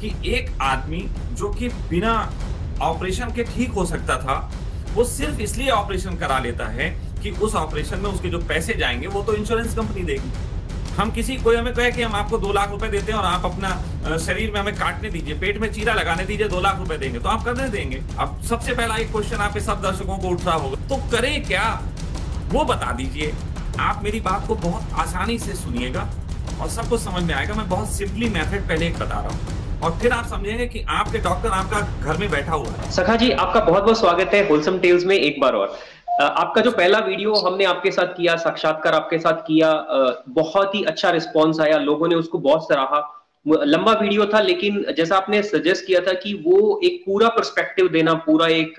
कि एक आदमी जो कि बिना ऑपरेशन के ठीक हो सकता था वो सिर्फ इसलिए ऑपरेशन करा लेता है कि उस ऑपरेशन में उसके जो पैसे जाएंगे वो तो इंश्योरेंस कंपनी देगी हम किसी कोई हमें कहे कि हम आपको दो लाख रुपए देते हैं और आप अपना शरीर में हमें काटने दीजिए पेट में चीरा लगाने दीजिए दो लाख रुपए देंगे तो आप करने देंगे अब सबसे पहला एक क्वेश्चन आपके सब दर्शकों को उठ रहा होगा तो करें क्या वो बता दीजिए आप मेरी बात को बहुत आसानी से सुनिएगा और सबको समझ में आएगा मैं बहुत सिंपली मेथड पहले एक बता रहा हूँ और फिर आप समझेंगे कि आपके डॉक्टर आपका घर में बैठा हुआ है सखा जी आपका बहुत बहुत स्वागत है होलसम टेल्स में एक बार और आपका जो पहला वीडियो हमने आपके साथ किया साक्षात्कार आपके साथ किया बहुत ही अच्छा रिस्पॉन्स आया लोगों ने उसको बहुत सराहा लंबा वीडियो था लेकिन जैसा आपने सजेस्ट किया था कि वो एक पूरा पर्सपेक्टिव देना पूरा एक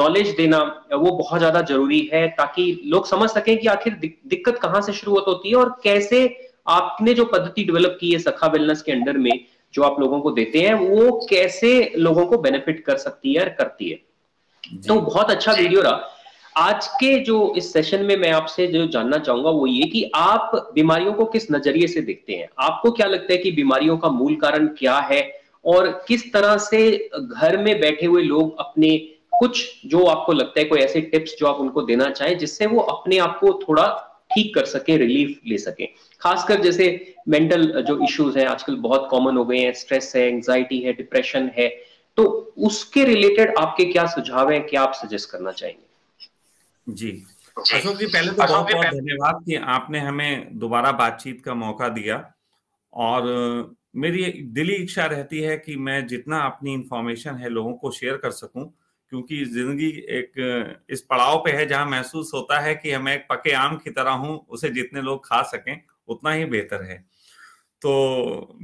नॉलेज देना वो बहुत ज्यादा जरूरी है ताकि लोग समझ सकें कि आखिर दिक्कत कहाँ से शुरुआत होती है और कैसे आपने जो पद्धति डेवलप की है सखा वेलनेस के अंडर में जो आप लोगों को देते हैं वो कैसे लोगों को बेनिफिट कर सकती है और करती है तो बहुत अच्छा वीडियो रहा आज के जो इस सेशन में मैं आपसे जो जानना चाहूंगा वो ये कि आप बीमारियों को किस नजरिए से देखते हैं आपको क्या लगता है कि बीमारियों का मूल कारण क्या है और किस तरह से घर में बैठे हुए लोग अपने कुछ जो आपको लगता है कोई ऐसे टिप्स जो आप उनको देना चाहें जिससे वो अपने आप को थोड़ा ठीक कर सके रिलीफ ले सके खासकर जैसे मेंटल जो इश्यूज हैं आजकल बहुत कॉमन हो गए हैं स्ट्रेस है एंजाइटी है डिप्रेशन है तो उसके रिलेटेड आपके क्या सुझाव हैं क्या आप सजेस्ट करना चाहेंगे जी अशोक जी पहले तो बहुत बहुत धन्यवाद कि आपने हमें दोबारा बातचीत का मौका दिया और मेरी दिली इच्छा रहती है कि मैं जितना अपनी इंफॉर्मेशन है लोगों को शेयर कर सकूं क्योंकि जिंदगी एक इस पड़ाव पे है जहां महसूस होता है कि मैं एक पके आम की तरह हूं उसे जितने लोग खा सकें उतना ही बेहतर है तो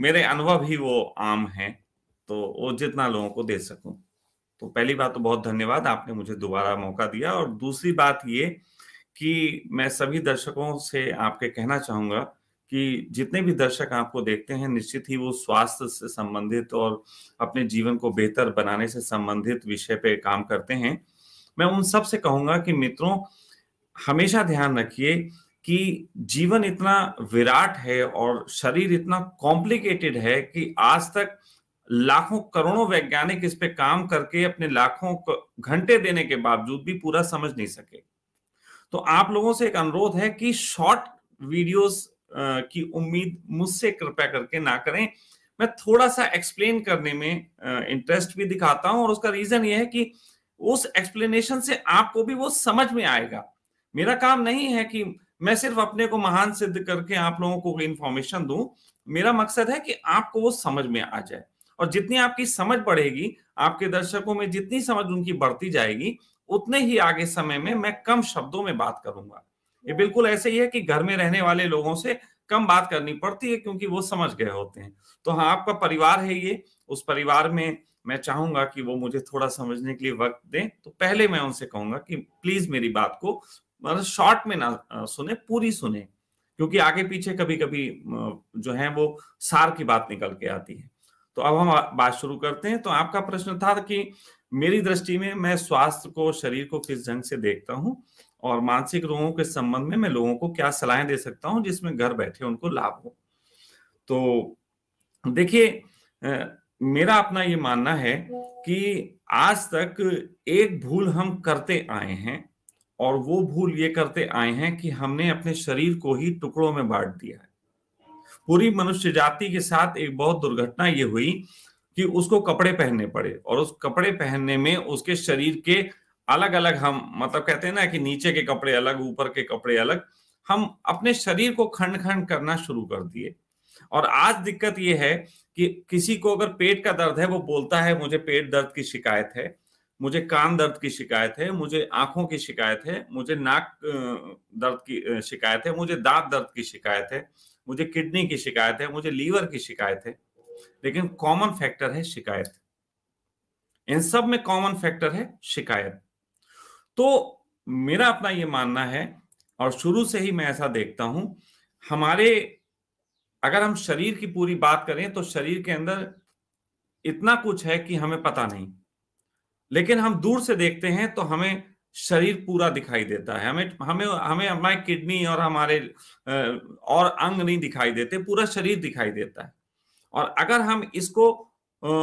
मेरे अनुभव ही वो आम है तो वो जितना लोगों को दे सकूं तो पहली बात तो बहुत धन्यवाद आपने मुझे दोबारा मौका दिया और दूसरी बात ये कि मैं सभी दर्शकों से आपके कहना चाहूंगा कि जितने भी दर्शक आपको देखते हैं निश्चित ही वो स्वास्थ्य से संबंधित और अपने जीवन को बेहतर बनाने से संबंधित विषय पे काम करते हैं मैं उन सब से कहूंगा कि मित्रों हमेशा ध्यान रखिए कि जीवन इतना विराट है और शरीर इतना कॉम्प्लिकेटेड है कि आज तक लाखों करोड़ों वैज्ञानिक इस पे काम करके अपने लाखों घंटे देने के बावजूद भी पूरा समझ नहीं सके तो आप लोगों से एक अनुरोध है कि शॉर्ट वीडियोस की उम्मीद मुझसे कृपया करके ना करें मैं थोड़ा सा एक्सप्लेन करने में इंटरेस्ट भी दिखाता हूं और उसका रीजन यह है कि उस एक्सप्लेनेशन से आपको भी वो समझ में आएगा मेरा काम नहीं है कि मैं सिर्फ अपने को महान सिद्ध करके आप लोगों को इन्फॉर्मेशन दू मेरा मकसद है कि आपको वो समझ में आ जाए और जितनी आपकी समझ बढ़ेगी आपके दर्शकों में जितनी समझ उनकी बढ़ती जाएगी उतने ही आगे समय में मैं कम शब्दों में बात करूंगा ये हम्म। बिल्कुल ऐसे ही है कि घर में रहने वाले लोगों से कम बात करनी पड़ती है क्योंकि वो समझ गए होते हैं तो हाँ आपका परिवार है ये उस परिवार में मैं चाहूंगा कि वो मुझे थोड़ा समझने के लिए वक्त दें तो पहले मैं उनसे कहूंगा कि प्लीज मेरी बात को मतलब शॉर्ट में ना सुने पूरी सुने क्योंकि आगे पीछे कभी कभी जो है वो सार की बात निकल के आती है तो अब हम बात शुरू करते हैं तो आपका प्रश्न था कि मेरी दृष्टि में मैं स्वास्थ्य को शरीर को किस ढंग से देखता हूँ और मानसिक रोगों के संबंध में मैं लोगों को क्या सलाहें दे सकता हूँ जिसमें घर बैठे उनको लाभ हो तो देखिए मेरा अपना ये मानना है कि आज तक एक भूल हम करते आए हैं और वो भूल ये करते आए हैं कि हमने अपने शरीर को ही टुकड़ों में बांट दिया है पूरी मनुष्य जाति के साथ एक बहुत दुर्घटना ये हुई कि उसको कपड़े पहनने पड़े और उस कपड़े पहनने में उसके शरीर के अलग अलग हम मतलब कहते हैं ना कि नीचे के कपड़े अलग ऊपर के कपड़े अलग हम अपने शरीर को खंड खंड करना शुरू कर दिए और आज दिक्कत यह है कि किसी को अगर पेट का दर्द है वो बोलता है मुझे पेट दर्द की शिकायत है मुझे कान दर्द की शिकायत है मुझे आंखों की शिकायत है मुझे नाक दर्द की शिकायत है मुझे दांत दर्द की शिकायत है मुझे किडनी की शिकायत है मुझे लीवर की शिकायत है लेकिन कॉमन फैक्टर है शिकायत इन सब में कॉमन फैक्टर है शिकायत तो मेरा अपना ये मानना है और शुरू से ही मैं ऐसा देखता हूं हमारे अगर हम शरीर की पूरी बात करें तो शरीर के अंदर इतना कुछ है कि हमें पता नहीं लेकिन हम दूर से देखते हैं तो हमें शरीर पूरा दिखाई देता है हमें हमें हमें हमारे किडनी और हमारे और अंग नहीं दिखाई देते पूरा शरीर दिखाई देता है और अगर हम इसको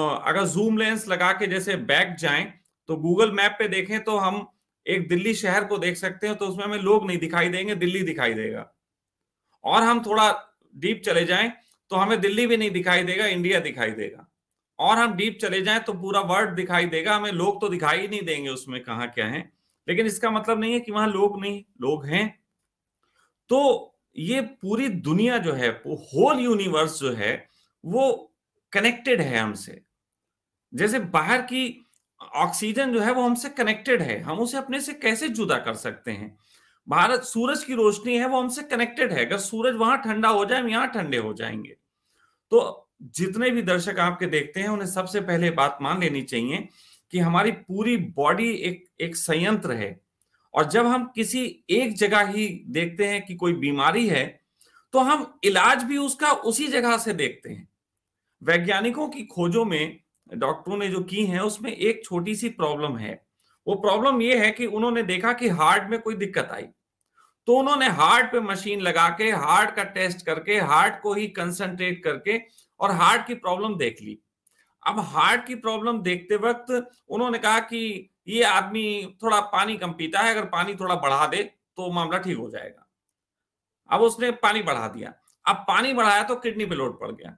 अगर जूम लेंस लगा के जैसे बैक जाएं तो गूगल मैप पे देखें तो हम एक दिल्ली शहर को देख सकते हैं तो उसमें हमें लोग नहीं दिखाई देंगे दिल्ली दिखाई देगा और हम थोड़ा डीप चले जाएं तो हमें दिल्ली भी नहीं दिखाई देगा इंडिया दिखाई देगा और हम डीप चले जाएं तो पूरा वर्ल्ड दिखाई देगा हमें लोग तो दिखाई नहीं देंगे उसमें कहा क्या है लेकिन इसका मतलब नहीं है कि वहां लोग नहीं लोग हैं तो ये पूरी दुनिया जो है वो होल यूनिवर्स जो है वो कनेक्टेड है हमसे जैसे बाहर की ऑक्सीजन जो है वो हमसे कनेक्टेड है हम उसे अपने से कैसे जुदा कर सकते हैं भारत सूरज की रोशनी है वो हमसे कनेक्टेड है अगर सूरज वहां ठंडा हो जाए हम यहां ठंडे हो जाएंगे तो जितने भी दर्शक आपके देखते हैं उन्हें सबसे पहले बात मान लेनी चाहिए कि हमारी पूरी बॉडी एक एक संयंत्र है और जब हम किसी एक जगह ही देखते हैं कि कोई बीमारी है तो हम इलाज भी उसका उसी जगह से देखते हैं वैज्ञानिकों की खोजों में डॉक्टरों ने जो की है उसमें एक छोटी सी प्रॉब्लम है वो प्रॉब्लम ये है कि उन्होंने देखा कि हार्ट में कोई दिक्कत आई तो उन्होंने हार्ट पे मशीन लगा के हार्ट का टेस्ट करके हार्ट को ही कंसंट्रेट करके और हार्ट की प्रॉब्लम देख ली अब हार्ट की प्रॉब्लम देखते वक्त उन्होंने कहा कि ये आदमी थोड़ा पानी कम पीता है अगर पानी थोड़ा बढ़ा दे तो मामला ठीक हो जाएगा अब उसने पानी बढ़ा दिया अब पानी बढ़ाया तो किडनी पे लोड पड़ गया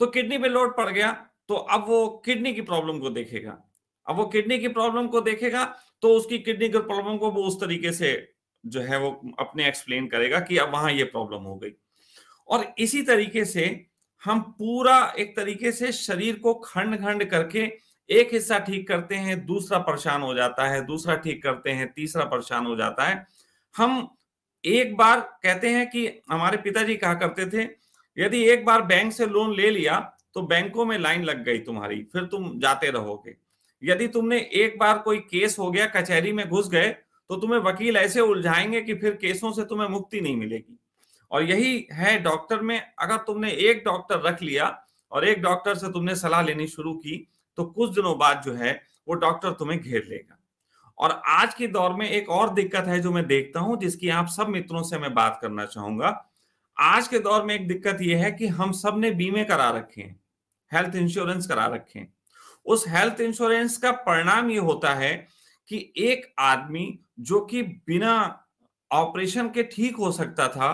तो किडनी पे लोड पड़ गया तो अब वो किडनी की प्रॉब्लम को देखेगा अब वो किडनी की प्रॉब्लम को देखेगा तो उसकी किडनी की प्रॉब्लम को वो उस तरीके से जो है वो अपने एक्सप्लेन करेगा कि अब वहां ये प्रॉब्लम हो गई और इसी तरीके से हम पूरा एक तरीके से शरीर को खंड खंड करके एक हिस्सा ठीक करते हैं दूसरा परेशान हो जाता है दूसरा ठीक करते हैं तीसरा परेशान हो जाता है हम एक बार कहते हैं कि हमारे पिताजी कहा करते थे यदि एक बार बैंक से लोन ले लिया तो बैंकों में लाइन लग गई तुम्हारी फिर तुम जाते रहोगे यदि तुमने एक बार कोई केस हो गया कचहरी में घुस गए तो तुम्हें वकील ऐसे उलझाएंगे कि फिर केसों से तुम्हें मुक्ति नहीं मिलेगी और यही है डॉक्टर में अगर तुमने एक डॉक्टर रख लिया और एक डॉक्टर से तुमने सलाह लेनी शुरू की तो कुछ दिनों बाद जो है वो डॉक्टर तुम्हें घेर लेगा और आज के दौर में एक और दिक्कत है जो मैं देखता हूं जिसकी आप सब मित्रों से मैं बात करना चाहूंगा आज के दौर में एक दिक्कत यह है कि हम सब ने बीमे करा रखे हैं हेल्थ इंश्योरेंस करा रखे हैं उस हेल्थ इंश्योरेंस का परिणाम ये होता है कि एक आदमी जो कि बिना ऑपरेशन के ठीक हो सकता था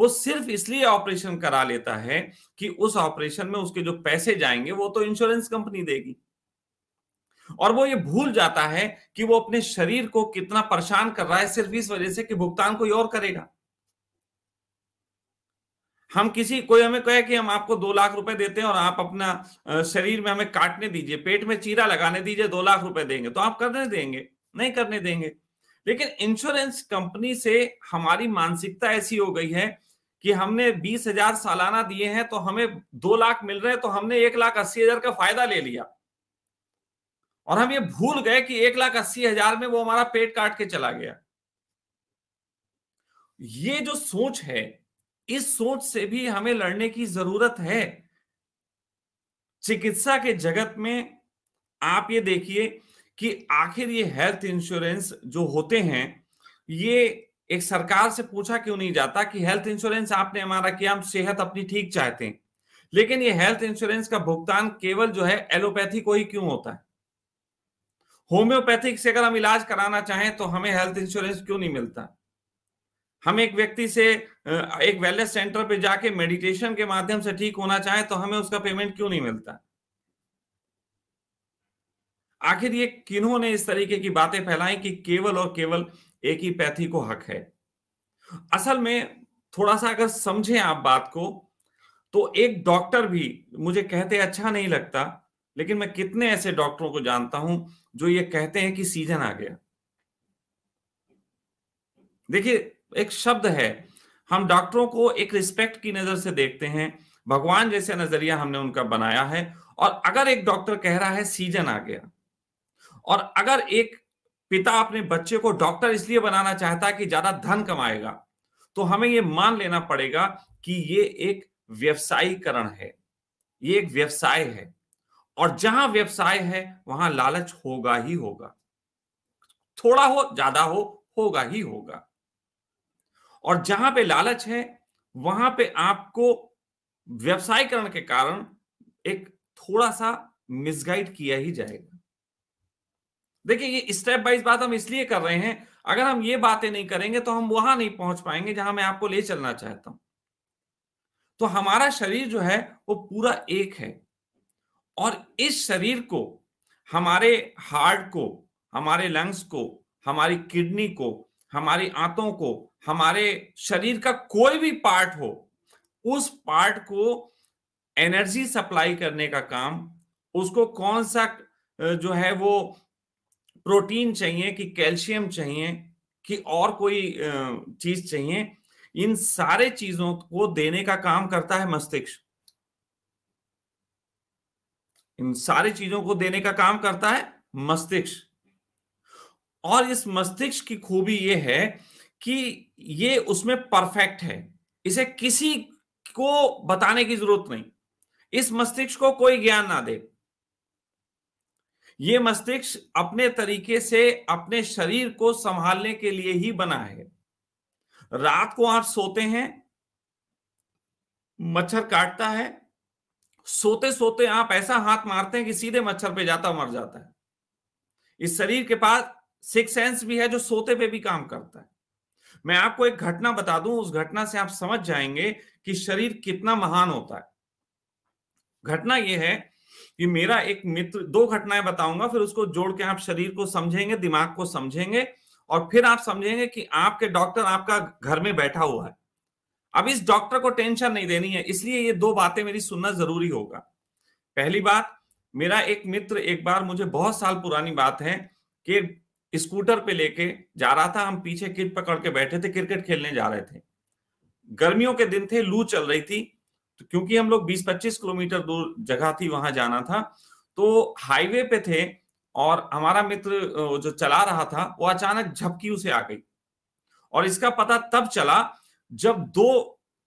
वो सिर्फ इसलिए ऑपरेशन करा लेता है कि उस ऑपरेशन में उसके जो पैसे जाएंगे वो तो इंश्योरेंस कंपनी देगी और वो ये भूल जाता है कि वो अपने शरीर को कितना परेशान कर रहा है सिर्फ इस वजह से कि भुगतान कोई और करेगा हम किसी कोई हमें कहे कि हम आपको दो लाख रुपए देते हैं और आप अपना शरीर में हमें काटने दीजिए पेट में चीरा लगाने दीजिए दो लाख रुपए देंगे तो आप करने देंगे नहीं करने देंगे लेकिन इंश्योरेंस कंपनी से हमारी मानसिकता ऐसी हो गई है कि हमने बीस हजार सालाना दिए हैं तो हमें दो लाख मिल रहे हैं तो हमने एक लाख अस्सी हजार का फायदा ले लिया और हम ये भूल गए कि एक लाख अस्सी हजार में वो हमारा पेट काट के चला गया ये जो सोच है इस सोच से भी हमें लड़ने की जरूरत है चिकित्सा के जगत में आप ये देखिए कि आखिर ये हेल्थ इंश्योरेंस जो होते हैं ये एक सरकार से पूछा क्यों नहीं जाता कि हेल्थ इंश्योरेंस आपने हमारा किया हम सेहत अपनी ठीक चाहते हैं लेकिन ये हेल्थ इंश्योरेंस का भुगतान केवल जो है एलोपैथी को ही क्यों होता है होम्योपैथिक से अगर हम इलाज कराना चाहें तो हमें हेल्थ इंश्योरेंस क्यों नहीं मिलता हम एक व्यक्ति से एक वेलनेस सेंटर पे जाके मेडिटेशन के माध्यम से ठीक होना चाहें तो हमें उसका पेमेंट क्यों नहीं मिलता आखिर ये किन्हों ने इस तरीके की बातें फैलाई कि केवल और केवल एक ही पैथी को हक है असल में थोड़ा सा अगर समझे आप बात को तो एक डॉक्टर भी मुझे कहते अच्छा नहीं लगता लेकिन मैं कितने ऐसे डॉक्टरों को जानता हूं जो ये कहते हैं कि सीजन आ गया देखिए एक शब्द है हम डॉक्टरों को एक रिस्पेक्ट की नजर से देखते हैं भगवान जैसे नजरिया हमने उनका बनाया है और अगर एक डॉक्टर कह रहा है सीजन आ गया और अगर एक पिता अपने बच्चे को डॉक्टर इसलिए बनाना चाहता है कि ज्यादा धन कमाएगा तो हमें यह मान लेना पड़ेगा कि ये एक व्यवसायीकरण है ये एक व्यवसाय है और जहां व्यवसाय है वहां लालच होगा ही होगा थोड़ा हो ज्यादा हो होगा ही होगा और जहां पे लालच है वहां पे आपको व्यवसायीकरण के कारण एक थोड़ा सा मिसगाइड किया ही जाएगा देखिए ये स्टेप बाइज बात हम इसलिए कर रहे हैं अगर हम ये बातें नहीं करेंगे तो हम वहां नहीं पहुंच पाएंगे जहां मैं आपको ले चलना चाहता हूं तो हमारा शरीर जो है वो पूरा एक है और इस शरीर को हमारे हार्ट को हमारे लंग्स को हमारी किडनी को हमारी आंतों को हमारे शरीर का कोई भी पार्ट हो उस पार्ट को एनर्जी सप्लाई करने का काम उसको कौन सा जो है वो प्रोटीन चाहिए कि कैल्शियम चाहिए कि और कोई चीज चाहिए इन सारे चीजों को देने का काम करता है मस्तिष्क इन सारी चीजों को देने का काम करता है मस्तिष्क और इस मस्तिष्क की खूबी यह है कि ये उसमें परफेक्ट है इसे किसी को बताने की जरूरत नहीं इस मस्तिष्क को कोई ज्ञान ना दे ये मस्तिष्क अपने तरीके से अपने शरीर को संभालने के लिए ही बना है रात को आप सोते हैं मच्छर काटता है सोते सोते आप ऐसा हाथ मारते हैं कि सीधे मच्छर पे जाता मर जाता है इस शरीर के पास सिक्स सेंस भी है जो सोते पे भी काम करता है मैं आपको एक घटना बता दूं उस घटना से आप समझ जाएंगे कि शरीर कितना महान होता है घटना यह है कि मेरा एक मित्र दो घटनाएं बताऊंगा फिर उसको जोड़ के आप शरीर को समझेंगे दिमाग को समझेंगे और फिर आप समझेंगे कि आपके डॉक्टर आपका घर में बैठा हुआ है अब इस डॉक्टर को टेंशन नहीं देनी है इसलिए ये दो बातें मेरी सुनना जरूरी होगा पहली बात मेरा एक मित्र एक बार मुझे बहुत साल पुरानी बात है कि स्कूटर पे लेके जा रहा था हम पीछे किट पकड़ के बैठे थे क्रिकेट खेलने जा रहे थे गर्मियों के दिन थे लू चल रही थी तो क्योंकि हम लोग 20-25 किलोमीटर दूर जगह थी वहां जाना था तो हाईवे पे थे और हमारा मित्र जो चला रहा था वो अचानक झपकी उसे आ गई और इसका पता तब चला जब दो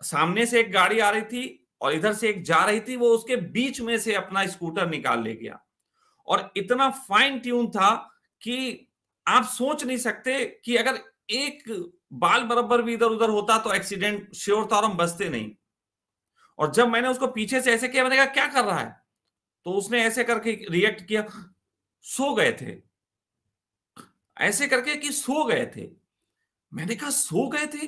सामने से एक गाड़ी आ रही थी और इधर से एक जा रही थी वो उसके बीच में से अपना स्कूटर निकाल ले गया और इतना फाइन ट्यून था कि आप सोच नहीं सकते कि अगर एक बाल बराबर भी इधर उधर होता तो एक्सीडेंट श्योर तौर हम बचते नहीं और जब मैंने उसको पीछे से ऐसे किया मैंने कहा क्या कर रहा है तो उसने ऐसे करके रिएक्ट किया सो गए थे ऐसे करके कि सो गए थे मैंने कहा सो गए थे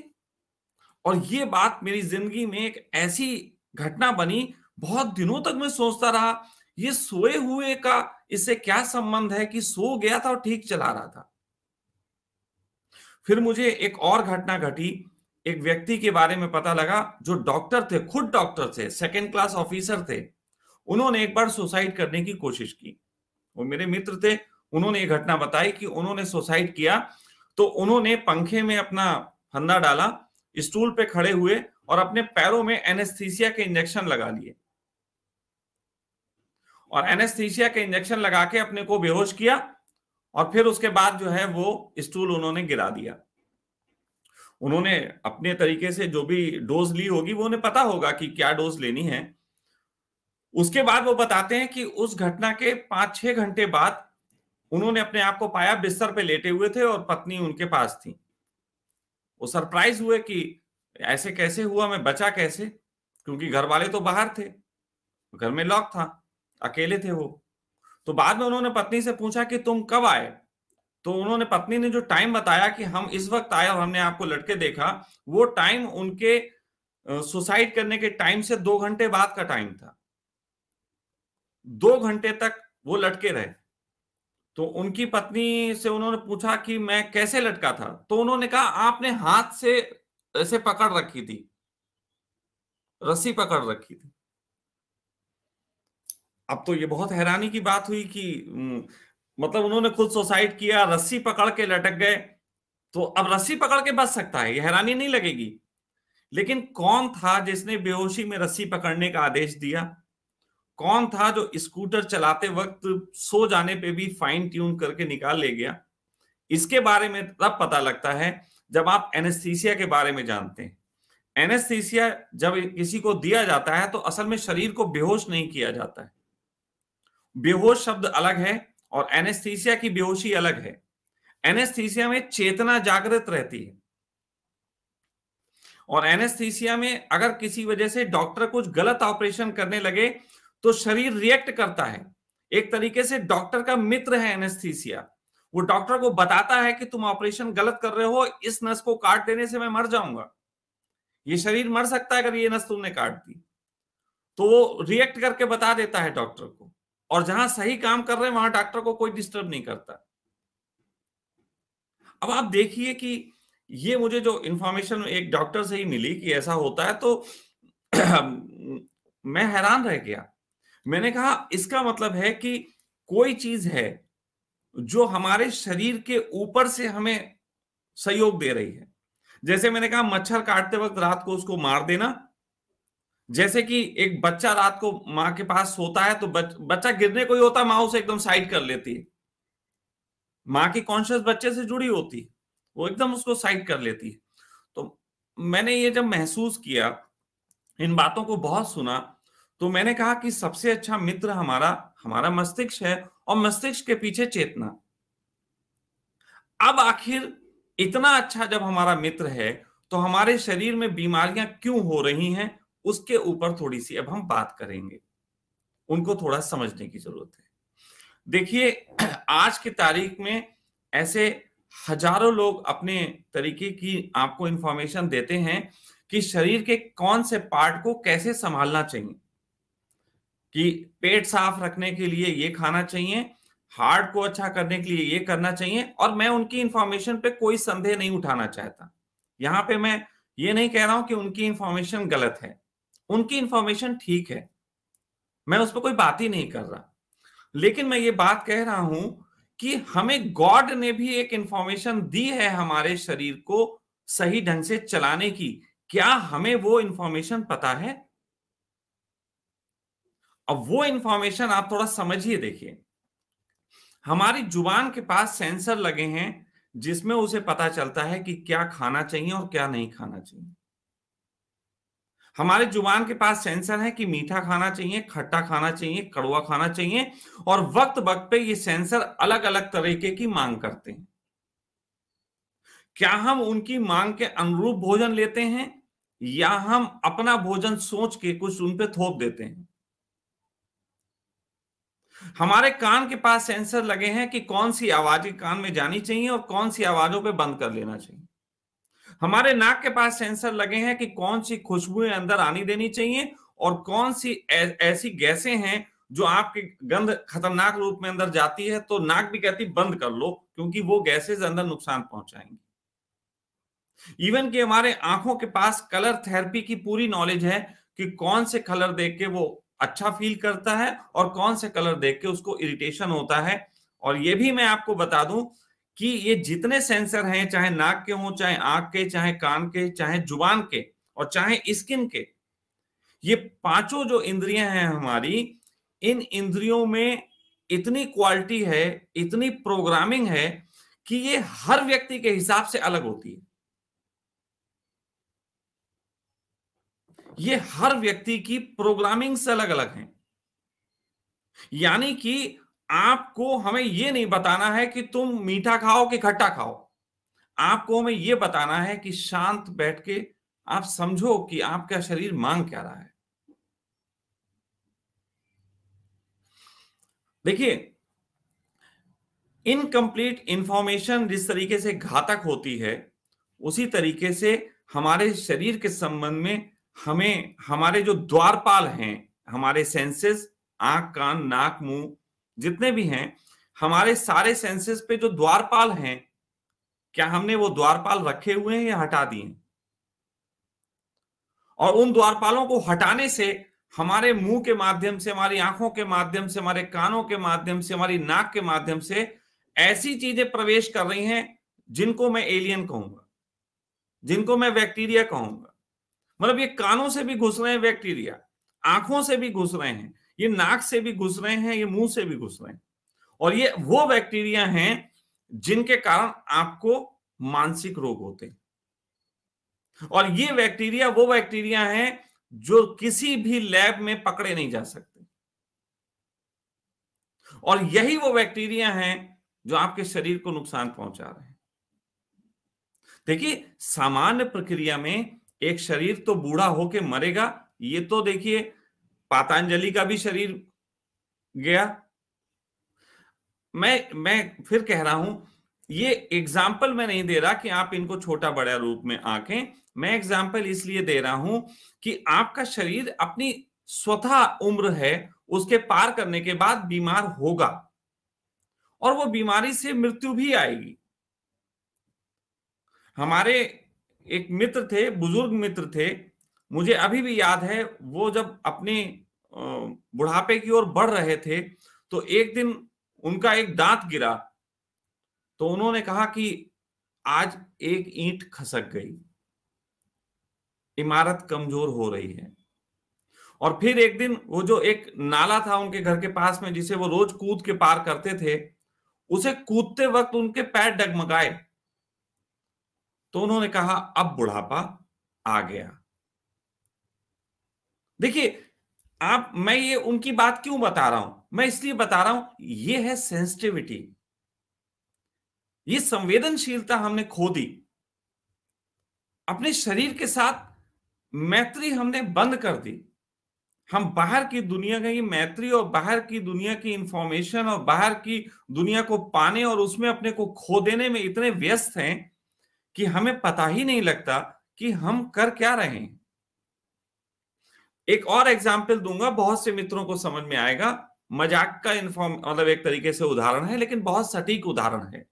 और ये बात मेरी जिंदगी में एक ऐसी घटना बनी बहुत दिनों तक मैं सोचता रहा ये सोए हुए का इससे क्या संबंध है कि सो गया था और ठीक चला रहा था फिर मुझे एक और घटना घटी एक व्यक्ति के बारे में पता लगा जो डॉक्टर थे खुद डॉक्टर थे सेकेंड क्लास ऑफिसर थे उन्होंने एक बार सुसाइड करने की कोशिश की वो मेरे मित्र थे उन्होंने ये घटना बताई कि उन्होंने सुसाइड किया तो उन्होंने पंखे में अपना फंदा डाला स्टूल पे खड़े हुए और अपने पैरों में एनेस्थीसिया के इंजेक्शन लगा लिए और एनेस्थीसिया के इंजेक्शन लगा के अपने को बेहोश किया और फिर उसके बाद जो है वो स्टूल उन्होंने गिरा दिया उन्होंने अपने तरीके से जो भी डोज ली होगी वो उन्हें पता होगा कि क्या डोज लेनी है उसके बाद वो बताते हैं कि उस घटना के पांच छह घंटे बाद उन्होंने अपने आप को पाया बिस्तर पे लेटे हुए थे और पत्नी उनके पास थी वो सरप्राइज हुए कि ऐसे कैसे हुआ मैं बचा कैसे क्योंकि घर वाले तो बाहर थे घर में लॉक था अकेले थे वो तो बाद में उन्होंने पत्नी से पूछा कि तुम कब आए तो उन्होंने पत्नी ने जो टाइम बताया कि हम इस वक्त आया और हमने आपको लटके देखा वो टाइम उनके सुसाइड करने के टाइम से दो घंटे बाद का टाइम था दो घंटे तक वो लटके रहे तो उनकी पत्नी से उन्होंने पूछा कि मैं कैसे लटका था तो उन्होंने कहा आपने हाथ से ऐसे पकड़ रखी थी रस्सी पकड़ रखी थी अब तो ये बहुत हैरानी की बात हुई कि मतलब उन्होंने खुद सुसाइड किया रस्सी पकड़ के लटक गए तो अब रस्सी पकड़ के बच सकता है यह हैरानी नहीं लगेगी लेकिन कौन था जिसने बेहोशी में रस्सी पकड़ने का आदेश दिया कौन था जो स्कूटर चलाते वक्त सो जाने पे भी फाइन ट्यून करके निकाल ले गया इसके बारे में तब पता लगता है जब आप एनेस्थीसिया के बारे में जानते हैं एनेस्थीसिया जब किसी को दिया जाता है तो असल में शरीर को बेहोश नहीं किया जाता है बेहोश शब्द अलग है और एनेस्थीसिया की बेहोशी अलग है एनेस्थीसिया में चेतना जागृत रहती है और एनेस्थीसिया में अगर किसी वजह से डॉक्टर कुछ गलत ऑपरेशन करने लगे तो शरीर रिएक्ट करता है एक तरीके से डॉक्टर का मित्र है एनेस्थीसिया वो डॉक्टर को बताता है कि तुम ऑपरेशन गलत कर रहे हो इस नस को काट देने से मैं मर जाऊंगा ये शरीर मर सकता है अगर ये नस तुमने काट दी तो वो रिएक्ट करके बता देता है डॉक्टर को और जहां सही काम कर रहे हैं वहां डॉक्टर को कोई डिस्टर्ब नहीं करता अब आप देखिए कि ये मुझे जो इंफॉर्मेशन एक डॉक्टर से ही मिली कि ऐसा होता है तो मैं हैरान रह गया मैंने कहा इसका मतलब है कि कोई चीज है जो हमारे शरीर के ऊपर से हमें सहयोग दे रही है जैसे मैंने कहा मच्छर काटते वक्त रात को उसको मार देना जैसे कि एक बच्चा रात को माँ के पास सोता है तो बच, बच्चा गिरने को ही होता माँ उसे एकदम साइड कर लेती है माँ की कॉन्शियस बच्चे से जुड़ी होती वो एकदम उसको साइड कर लेती है तो मैंने ये जब महसूस किया इन बातों को बहुत सुना तो मैंने कहा कि सबसे अच्छा मित्र हमारा हमारा मस्तिष्क है और मस्तिष्क के पीछे चेतना अब आखिर इतना अच्छा जब हमारा मित्र है तो हमारे शरीर में बीमारियां क्यों हो रही हैं उसके ऊपर थोड़ी सी अब हम बात करेंगे उनको थोड़ा समझने की जरूरत है देखिए आज की तारीख में ऐसे हजारों लोग अपने तरीके की आपको इंफॉर्मेशन देते हैं कि शरीर के कौन से पार्ट को कैसे संभालना चाहिए कि पेट साफ रखने के लिए ये खाना चाहिए हार्ट को अच्छा करने के लिए ये करना चाहिए और मैं उनकी इंफॉर्मेशन पे कोई संदेह नहीं उठाना चाहता यहां पे मैं ये नहीं कह रहा हूं कि उनकी इंफॉर्मेशन गलत है उनकी इंफॉर्मेशन ठीक है मैं उस पर कोई बात ही नहीं कर रहा लेकिन मैं ये बात कह रहा हूं कि हमें गॉड ने भी एक इंफॉर्मेशन दी है हमारे शरीर को सही ढंग से चलाने की क्या हमें वो इंफॉर्मेशन पता है अब वो इंफॉर्मेशन आप थोड़ा समझिए देखिए हमारी जुबान के पास सेंसर लगे हैं जिसमें उसे पता चलता है कि क्या खाना चाहिए और क्या नहीं खाना चाहिए हमारे जुबान के पास सेंसर है कि मीठा खाना चाहिए खट्टा खाना चाहिए कड़वा खाना चाहिए और वक्त वक्त पे ये सेंसर अलग अलग तरीके की मांग करते हैं क्या हम उनकी मांग के अनुरूप भोजन लेते हैं या हम अपना भोजन सोच के कुछ उन पे थोप देते हैं हमारे कान के पास सेंसर लगे हैं कि कौन सी आवाजें कान में जानी चाहिए और कौन सी आवाजों पे बंद कर लेना चाहिए हमारे नाक के पास सेंसर लगे हैं कि कौन सी खुशबुएं अंदर आनी देनी चाहिए और कौन सी ऐ, ऐसी गैसें हैं जो आपके गंध खतरनाक रूप में अंदर जाती है तो नाक भी कहती बंद कर लो क्योंकि वो गैसेज अंदर नुकसान पहुंचाएंगी इवन कि हमारे आंखों के पास कलर थेरेपी की पूरी नॉलेज है कि कौन से कलर देख के वो अच्छा फील करता है और कौन से कलर देख के उसको इरिटेशन होता है और ये भी मैं आपको बता दूं कि ये जितने सेंसर हैं चाहे नाक के हों चाहे आंख के चाहे कान के चाहे जुबान के और चाहे स्किन के ये पांचों जो इंद्रियां हैं हमारी इन इंद्रियों में इतनी क्वालिटी है इतनी प्रोग्रामिंग है कि ये हर व्यक्ति के हिसाब से अलग होती है ये हर व्यक्ति की प्रोग्रामिंग से अलग अलग है यानी कि आपको हमें ये नहीं बताना है कि तुम मीठा खाओ कि खट्टा खाओ आपको हमें यह बताना है कि शांत बैठ के आप समझो कि आपका शरीर मांग क्या रहा है देखिए इनकम्प्लीट इंफॉर्मेशन जिस तरीके से घातक होती है उसी तरीके से हमारे शरीर के संबंध में हमें हमारे जो द्वारपाल हैं हमारे सेंसेस आंख कान नाक मुंह जितने भी हैं हमारे सारे सेंसेस पे जो द्वारपाल हैं क्या हमने वो द्वारपाल रखे हुए हैं या हटा दिए और उन द्वारपालों को हटाने से हमारे मुंह के माध्यम से हमारी आंखों के माध्यम से हमारे कानों के माध्यम से हमारी नाक के माध्यम से ऐसी चीजें प्रवेश कर रही हैं जिनको मैं एलियन कहूंगा जिनको मैं बैक्टीरिया कहूंगा मतलब ये कानों से भी घुस रहे हैं बैक्टीरिया आंखों से भी घुस रहे हैं ये नाक से भी घुस रहे हैं ये मुंह से भी घुस रहे हैं और ये वो बैक्टीरिया हैं जिनके कारण आपको मानसिक रोग होते हैं और ये बैक्टीरिया वो बैक्टीरिया हैं जो किसी भी लैब में पकड़े नहीं जा सकते और यही वो बैक्टीरिया हैं जो आपके शरीर को नुकसान पहुंचा रहे हैं देखिए सामान्य प्रक्रिया में एक शरीर तो बूढ़ा होके मरेगा ये तो देखिए पातांजलि का भी शरीर गया मैं मैं फिर कह रहा हूं ये एग्जाम्पल मैं नहीं दे रहा कि आप इनको छोटा बड़ा रूप में आंकें मैं एग्जाम्पल इसलिए दे रहा हूं कि आपका शरीर अपनी स्वतः उम्र है उसके पार करने के बाद बीमार होगा और वो बीमारी से मृत्यु भी आएगी हमारे एक मित्र थे बुजुर्ग मित्र थे मुझे अभी भी याद है वो जब अपने बुढ़ापे की ओर बढ़ रहे थे तो एक दिन उनका एक दांत गिरा तो उन्होंने कहा कि आज एक ईंट खसक गई इमारत कमजोर हो रही है और फिर एक दिन वो जो एक नाला था उनके घर के पास में जिसे वो रोज कूद के पार करते थे उसे कूदते वक्त उनके पैर डगमगाए तो उन्होंने कहा अब बुढ़ापा आ गया देखिए आप मैं ये उनकी बात क्यों बता रहा हूं मैं इसलिए बता रहा हूं ये है सेंसिटिविटी ये संवेदनशीलता हमने खो दी अपने शरीर के साथ मैत्री हमने बंद कर दी हम बाहर की दुनिया की मैत्री और बाहर की दुनिया की इंफॉर्मेशन और बाहर की दुनिया को पाने और उसमें अपने को खो देने में इतने व्यस्त हैं कि हमें पता ही नहीं लगता कि हम कर क्या रहे हैं एक और एग्जाम्पल दूंगा बहुत से मित्रों को समझ में आएगा मजाक का इन्फॉर्म मतलब एक तरीके से उदाहरण है लेकिन बहुत सटीक उदाहरण है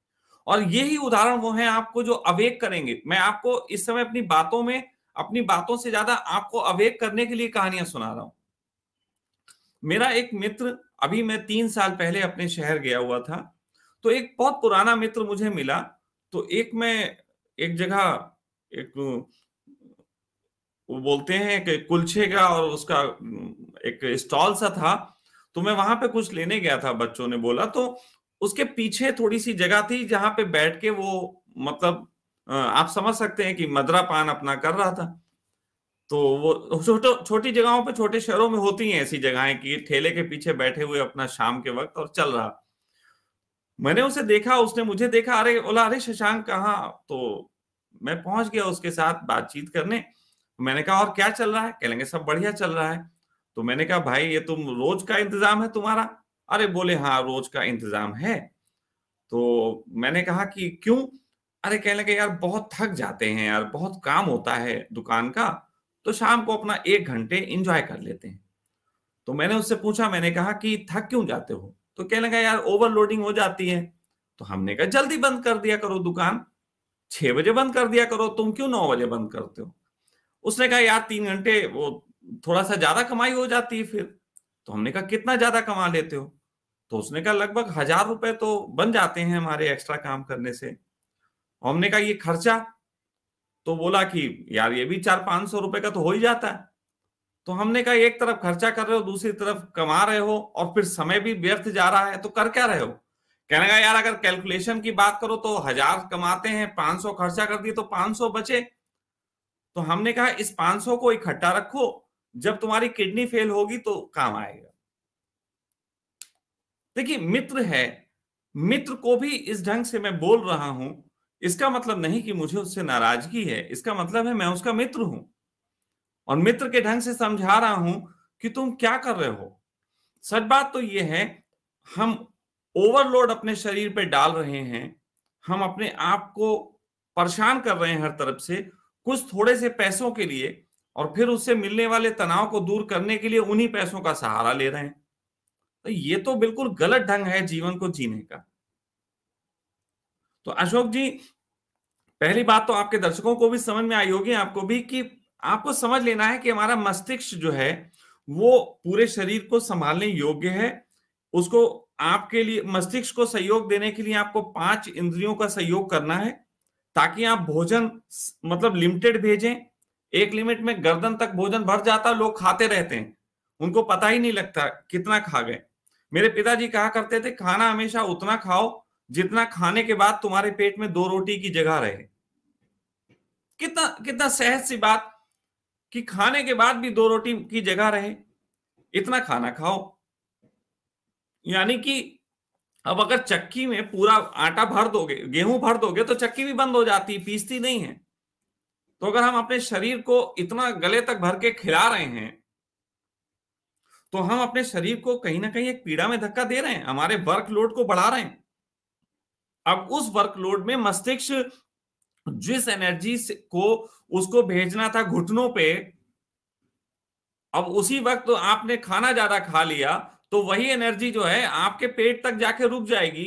और यही उदाहरण वो है आपको जो अवेक करेंगे मैं आपको इस समय अपनी बातों में अपनी बातों से ज्यादा आपको अवेक करने के लिए कहानियां सुना रहा हूं मेरा एक मित्र अभी मैं तीन साल पहले अपने शहर गया हुआ था तो एक बहुत पुराना मित्र मुझे मिला तो एक मैं एक जगह एक वो बोलते हैं कि कुलछे का और उसका एक स्टॉल सा था तो मैं वहां पे कुछ लेने गया था बच्चों ने बोला तो उसके पीछे थोड़ी सी जगह थी जहां पे बैठ के वो मतलब आप समझ सकते हैं कि मदरा पान अपना कर रहा था तो वो छोटो छोटी जगहों पे छोटे शहरों में होती हैं ऐसी जगहें कि ठेले के पीछे बैठे हुए अपना शाम के वक्त और चल रहा मैंने उसे देखा उसने मुझे देखा अरे बोला अरे शशांक कहा तो मैं पहुंच गया उसके साथ बातचीत करने मैंने कहा और क्या चल रहा है कह लेंगे सब बढ़िया चल रहा है तो मैंने कहा भाई ये तुम रोज का इंतजाम है तुम्हारा अरे बोले हाँ रोज का इंतजाम है तो मैंने कहा कि क्यों अरे कह लेंगे यार बहुत थक जाते हैं यार बहुत काम होता है दुकान का तो शाम को अपना एक घंटे इंजॉय कर लेते हैं तो मैंने उससे पूछा मैंने कहा कि थक क्यों जाते हो तो कह लगा यार ओवरलोडिंग हो जाती है तो हमने कहा जल्दी बंद कर दिया करो दुकान छह बजे बंद कर दिया करो तुम क्यों नौ बजे बंद करते हो उसने कहा यार तीन घंटे वो थोड़ा सा ज्यादा कमाई हो जाती है फिर तो हमने कहा कितना ज्यादा कमा लेते हो तो उसने कहा लगभग हजार रुपए तो बन जाते हैं हमारे एक्स्ट्रा काम करने से तो हमने कहा ये खर्चा तो बोला कि यार ये भी चार पांच सौ रुपए का तो हो ही जाता है तो हमने कहा एक तरफ खर्चा कर रहे हो दूसरी तरफ कमा रहे हो और फिर समय भी व्यर्थ जा रहा है तो कर क्या रहे हो कहने का यार अगर कैलकुलेशन की बात करो तो हजार कमाते हैं पांच सौ खर्चा कर दिए तो पांच सौ बचे तो हमने कहा इस 500 को इकट्ठा रखो जब तुम्हारी किडनी फेल होगी तो काम आएगा देखिए मित्र है मित्र को भी इस ढंग से मैं बोल रहा हूं इसका मतलब नहीं कि मुझे उससे नाराजगी है इसका मतलब है मैं उसका मित्र हूं और मित्र के ढंग से समझा रहा हूं कि तुम क्या कर रहे हो सच बात तो यह है हम ओवरलोड अपने शरीर पर डाल रहे हैं हम अपने आप को परेशान कर रहे हैं हर तरफ से कुछ थोड़े से पैसों के लिए और फिर उससे मिलने वाले तनाव को दूर करने के लिए उन्हीं पैसों का सहारा ले रहे हैं तो ये तो बिल्कुल गलत ढंग है जीवन को जीने का तो अशोक जी पहली बात तो आपके दर्शकों को भी समझ में आई होगी आपको भी कि आपको समझ लेना है कि हमारा मस्तिष्क जो है वो पूरे शरीर को संभालने योग्य है उसको आपके लिए मस्तिष्क को सहयोग देने के लिए आपको पांच इंद्रियों का सहयोग करना है ताकि आप भोजन मतलब लिमिटेड भेजें एक लिमिट में गर्दन तक भोजन भर जाता लोग खाते रहते हैं उनको पता ही नहीं लगता कितना खा गए मेरे पिताजी कहा करते थे खाना हमेशा उतना खाओ जितना खाने के बाद तुम्हारे पेट में दो रोटी की जगह रहे कितना कितना सहज सी बात कि खाने के बाद भी दो रोटी की जगह रहे इतना खाना खाओ यानी कि अब अगर चक्की में पूरा आटा भर दोगे गेहूं भर दोगे तो चक्की भी बंद हो जाती पीसती नहीं है तो अगर हम अपने शरीर को इतना गले तक भर के खिला रहे हैं तो हम अपने शरीर को कहीं ना कहीं एक पीड़ा में धक्का दे रहे हैं हमारे वर्कलोड को बढ़ा रहे हैं अब उस वर्कलोड में मस्तिष्क जिस एनर्जी को उसको भेजना था घुटनों पे अब उसी वक्त तो आपने खाना ज्यादा खा लिया तो वही एनर्जी जो है आपके पेट तक जाके रुक जाएगी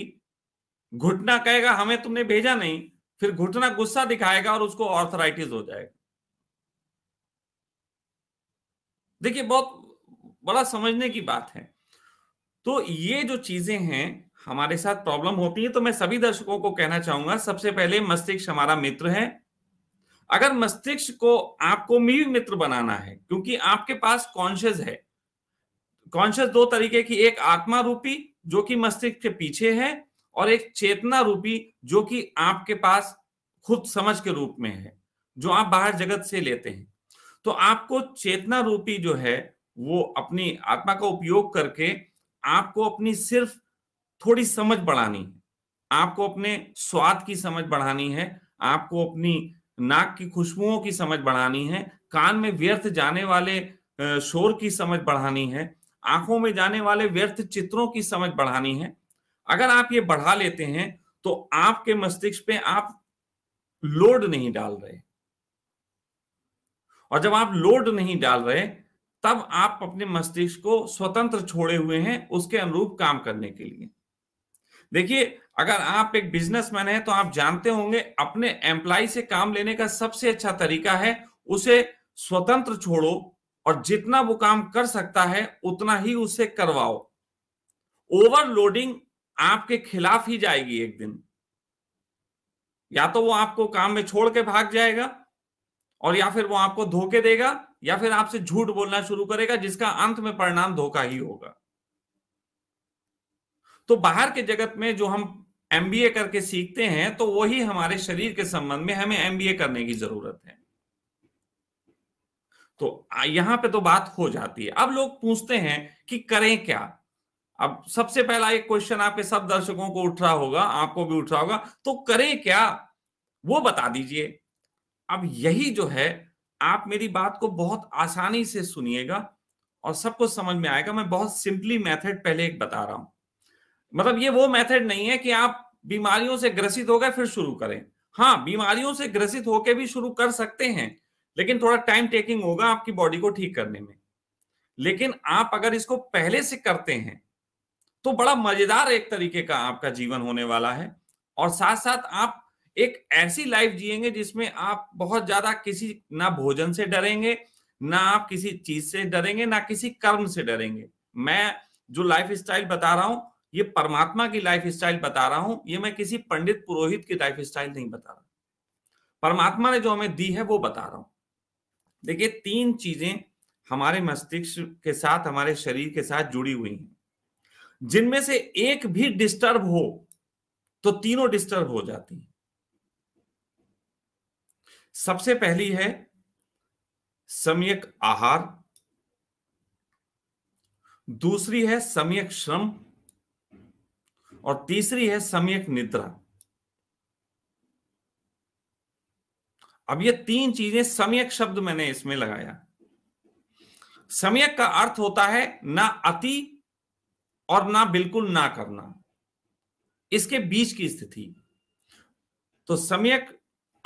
घुटना कहेगा हमें तुमने भेजा नहीं फिर घुटना गुस्सा दिखाएगा और उसको ऑर्थराइटिस हो जाएगा देखिए बहुत बड़ा समझने की बात है तो ये जो चीजें हैं हमारे साथ प्रॉब्लम होती है तो मैं सभी दर्शकों को कहना चाहूंगा सबसे पहले मस्तिष्क हमारा मित्र है अगर मस्तिष्क को आपको भी मित्र बनाना है क्योंकि आपके पास कॉन्शियस है कॉन्शियस दो तरीके की एक आत्मा रूपी जो कि मस्तिष्क के पीछे है और एक चेतना रूपी जो कि आपके पास खुद समझ के रूप में है जो आप बाहर जगत से लेते हैं तो आपको चेतना रूपी जो है वो अपनी आत्मा का उपयोग करके आपको अपनी सिर्फ थोड़ी समझ बढ़ानी है आपको अपने स्वाद की समझ बढ़ानी है आपको अपनी नाक की खुशबुओं की समझ बढ़ानी है कान में व्यर्थ जाने वाले शोर की समझ बढ़ानी है आंखों में जाने वाले व्यर्थ चित्रों की समझ बढ़ानी है अगर आप ये बढ़ा लेते हैं तो आपके मस्तिष्क पे आप लोड नहीं डाल रहे और जब आप लोड नहीं डाल रहे तब आप अपने मस्तिष्क को स्वतंत्र छोड़े हुए हैं उसके अनुरूप काम करने के लिए देखिए अगर आप एक बिजनेसमैन हैं तो आप जानते होंगे अपने एम्प्लॉय से काम लेने का सबसे अच्छा तरीका है उसे स्वतंत्र छोड़ो और जितना वो काम कर सकता है उतना ही उसे करवाओ ओवरलोडिंग आपके खिलाफ ही जाएगी एक दिन या तो वो आपको काम में छोड़ के भाग जाएगा और या फिर वो आपको धोखे देगा या फिर आपसे झूठ बोलना शुरू करेगा जिसका अंत में परिणाम धोखा ही होगा तो बाहर के जगत में जो हम एमबीए करके सीखते हैं तो वही हमारे शरीर के संबंध में हमें एमबीए करने की जरूरत है तो यहां पे तो बात हो जाती है अब लोग पूछते हैं कि करें क्या अब सबसे पहला एक क्वेश्चन आपके सब दर्शकों को उठ रहा होगा आपको भी उठ रहा होगा तो करें क्या वो बता दीजिए अब यही जो है आप मेरी बात को बहुत आसानी से सुनिएगा और सबको समझ में आएगा मैं बहुत सिंपली मेथड पहले एक बता रहा हूं मतलब ये वो मेथड नहीं है कि आप बीमारियों से ग्रसित हो गए फिर शुरू करें हाँ बीमारियों से ग्रसित होकर भी शुरू कर सकते हैं लेकिन थोड़ा टाइम टेकिंग होगा आपकी बॉडी को ठीक करने में लेकिन आप अगर इसको पहले से करते हैं तो बड़ा मजेदार एक तरीके का आपका जीवन होने वाला है और साथ साथ आप एक ऐसी लाइफ जिएंगे जिसमें आप बहुत ज्यादा किसी ना भोजन से डरेंगे ना आप किसी चीज से डरेंगे ना किसी कर्म से डरेंगे मैं जो लाइफ स्टाइल बता रहा हूं ये परमात्मा की लाइफ स्टाइल बता रहा हूं ये मैं किसी पंडित पुरोहित की लाइफ स्टाइल नहीं बता रहा परमात्मा ने जो हमें दी है वो बता रहा हूं देखिए तीन चीजें हमारे मस्तिष्क के साथ हमारे शरीर के साथ जुड़ी हुई हैं जिनमें से एक भी डिस्टर्ब हो तो तीनों डिस्टर्ब हो जाती हैं सबसे पहली है सम्यक आहार दूसरी है सम्यक श्रम और तीसरी है सम्यक निद्रा अब ये तीन चीजें सम्यक शब्द मैंने इसमें लगाया सम्यक का अर्थ होता है ना अति और ना बिल्कुल ना करना इसके बीच की स्थिति तो सम्यक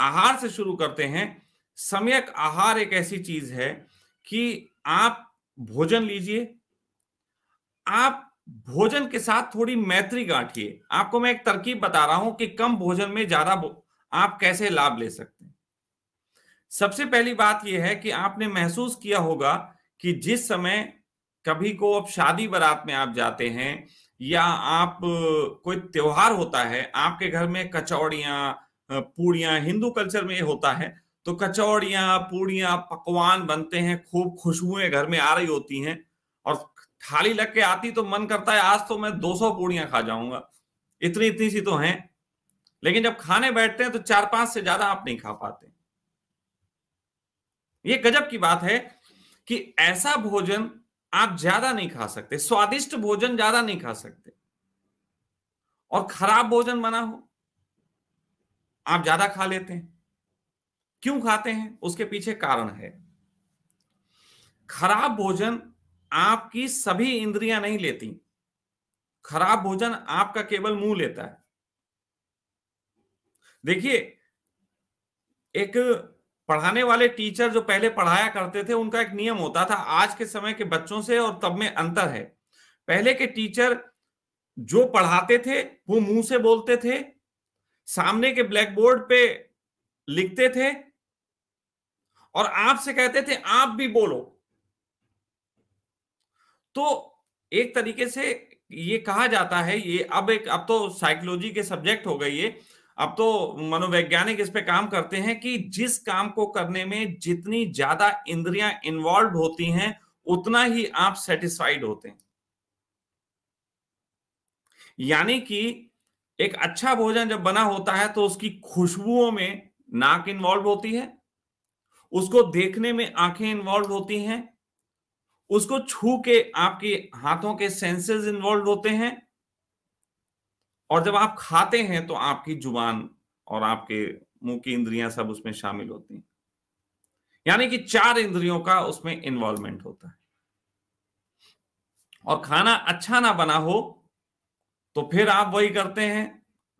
आहार से शुरू करते हैं सम्यक आहार एक ऐसी चीज है कि आप भोजन लीजिए आप भोजन के साथ थोड़ी मैत्री गांठिए आपको मैं एक तरकीब बता रहा हूं कि कम भोजन में ज्यादा आप कैसे लाभ ले सकते हैं सबसे पहली बात यह है कि आपने महसूस किया होगा कि जिस समय कभी को आप शादी बारात में आप जाते हैं या आप कोई त्योहार होता है आपके घर में कचौड़ियां पूड़ियां हिंदू कल्चर में ये होता है तो कचौड़ियां पूड़ियां पकवान बनते हैं खूब खुशबुएं घर में आ रही होती हैं और थाली लग के आती तो मन करता है आज तो मैं 200 पूड़ियां खा जाऊंगा इतनी इतनी सी तो हैं लेकिन जब खाने बैठते हैं तो चार पांच से ज्यादा आप नहीं खा पाते ये गजब की बात है कि ऐसा भोजन आप ज्यादा नहीं खा सकते स्वादिष्ट भोजन ज्यादा नहीं खा सकते और खराब भोजन बना हो आप ज्यादा खा लेते हैं क्यों खाते हैं उसके पीछे कारण है खराब भोजन आपकी सभी इंद्रियां नहीं लेती खराब भोजन आपका केवल मुंह लेता है देखिए एक पढ़ाने वाले टीचर जो पहले पढ़ाया करते थे उनका एक नियम होता था आज के समय के बच्चों से और तब में अंतर है पहले के टीचर जो पढ़ाते थे वो मुंह से बोलते थे सामने के ब्लैक बोर्ड पे लिखते थे और आपसे कहते थे आप भी बोलो तो एक तरीके से ये कहा जाता है ये अब एक अब तो साइकोलॉजी के सब्जेक्ट हो गई है अब तो मनोवैज्ञानिक इस पे काम करते हैं कि जिस काम को करने में जितनी ज्यादा इंद्रियां इन्वॉल्व होती हैं उतना ही आप सेटिस्फाइड होते हैं यानी कि एक अच्छा भोजन जब बना होता है तो उसकी खुशबुओं में नाक इन्वॉल्व होती है उसको देखने में आंखें इन्वॉल्व होती हैं उसको छू के आपके हाथों के सेंसेस इन्वॉल्व होते हैं और जब आप खाते हैं तो आपकी जुबान और आपके मुंह की इंद्रियां सब उसमें शामिल होती हैं यानी कि चार इंद्रियों का उसमें इन्वॉल्वमेंट होता है और खाना अच्छा ना बना हो तो फिर आप वही करते हैं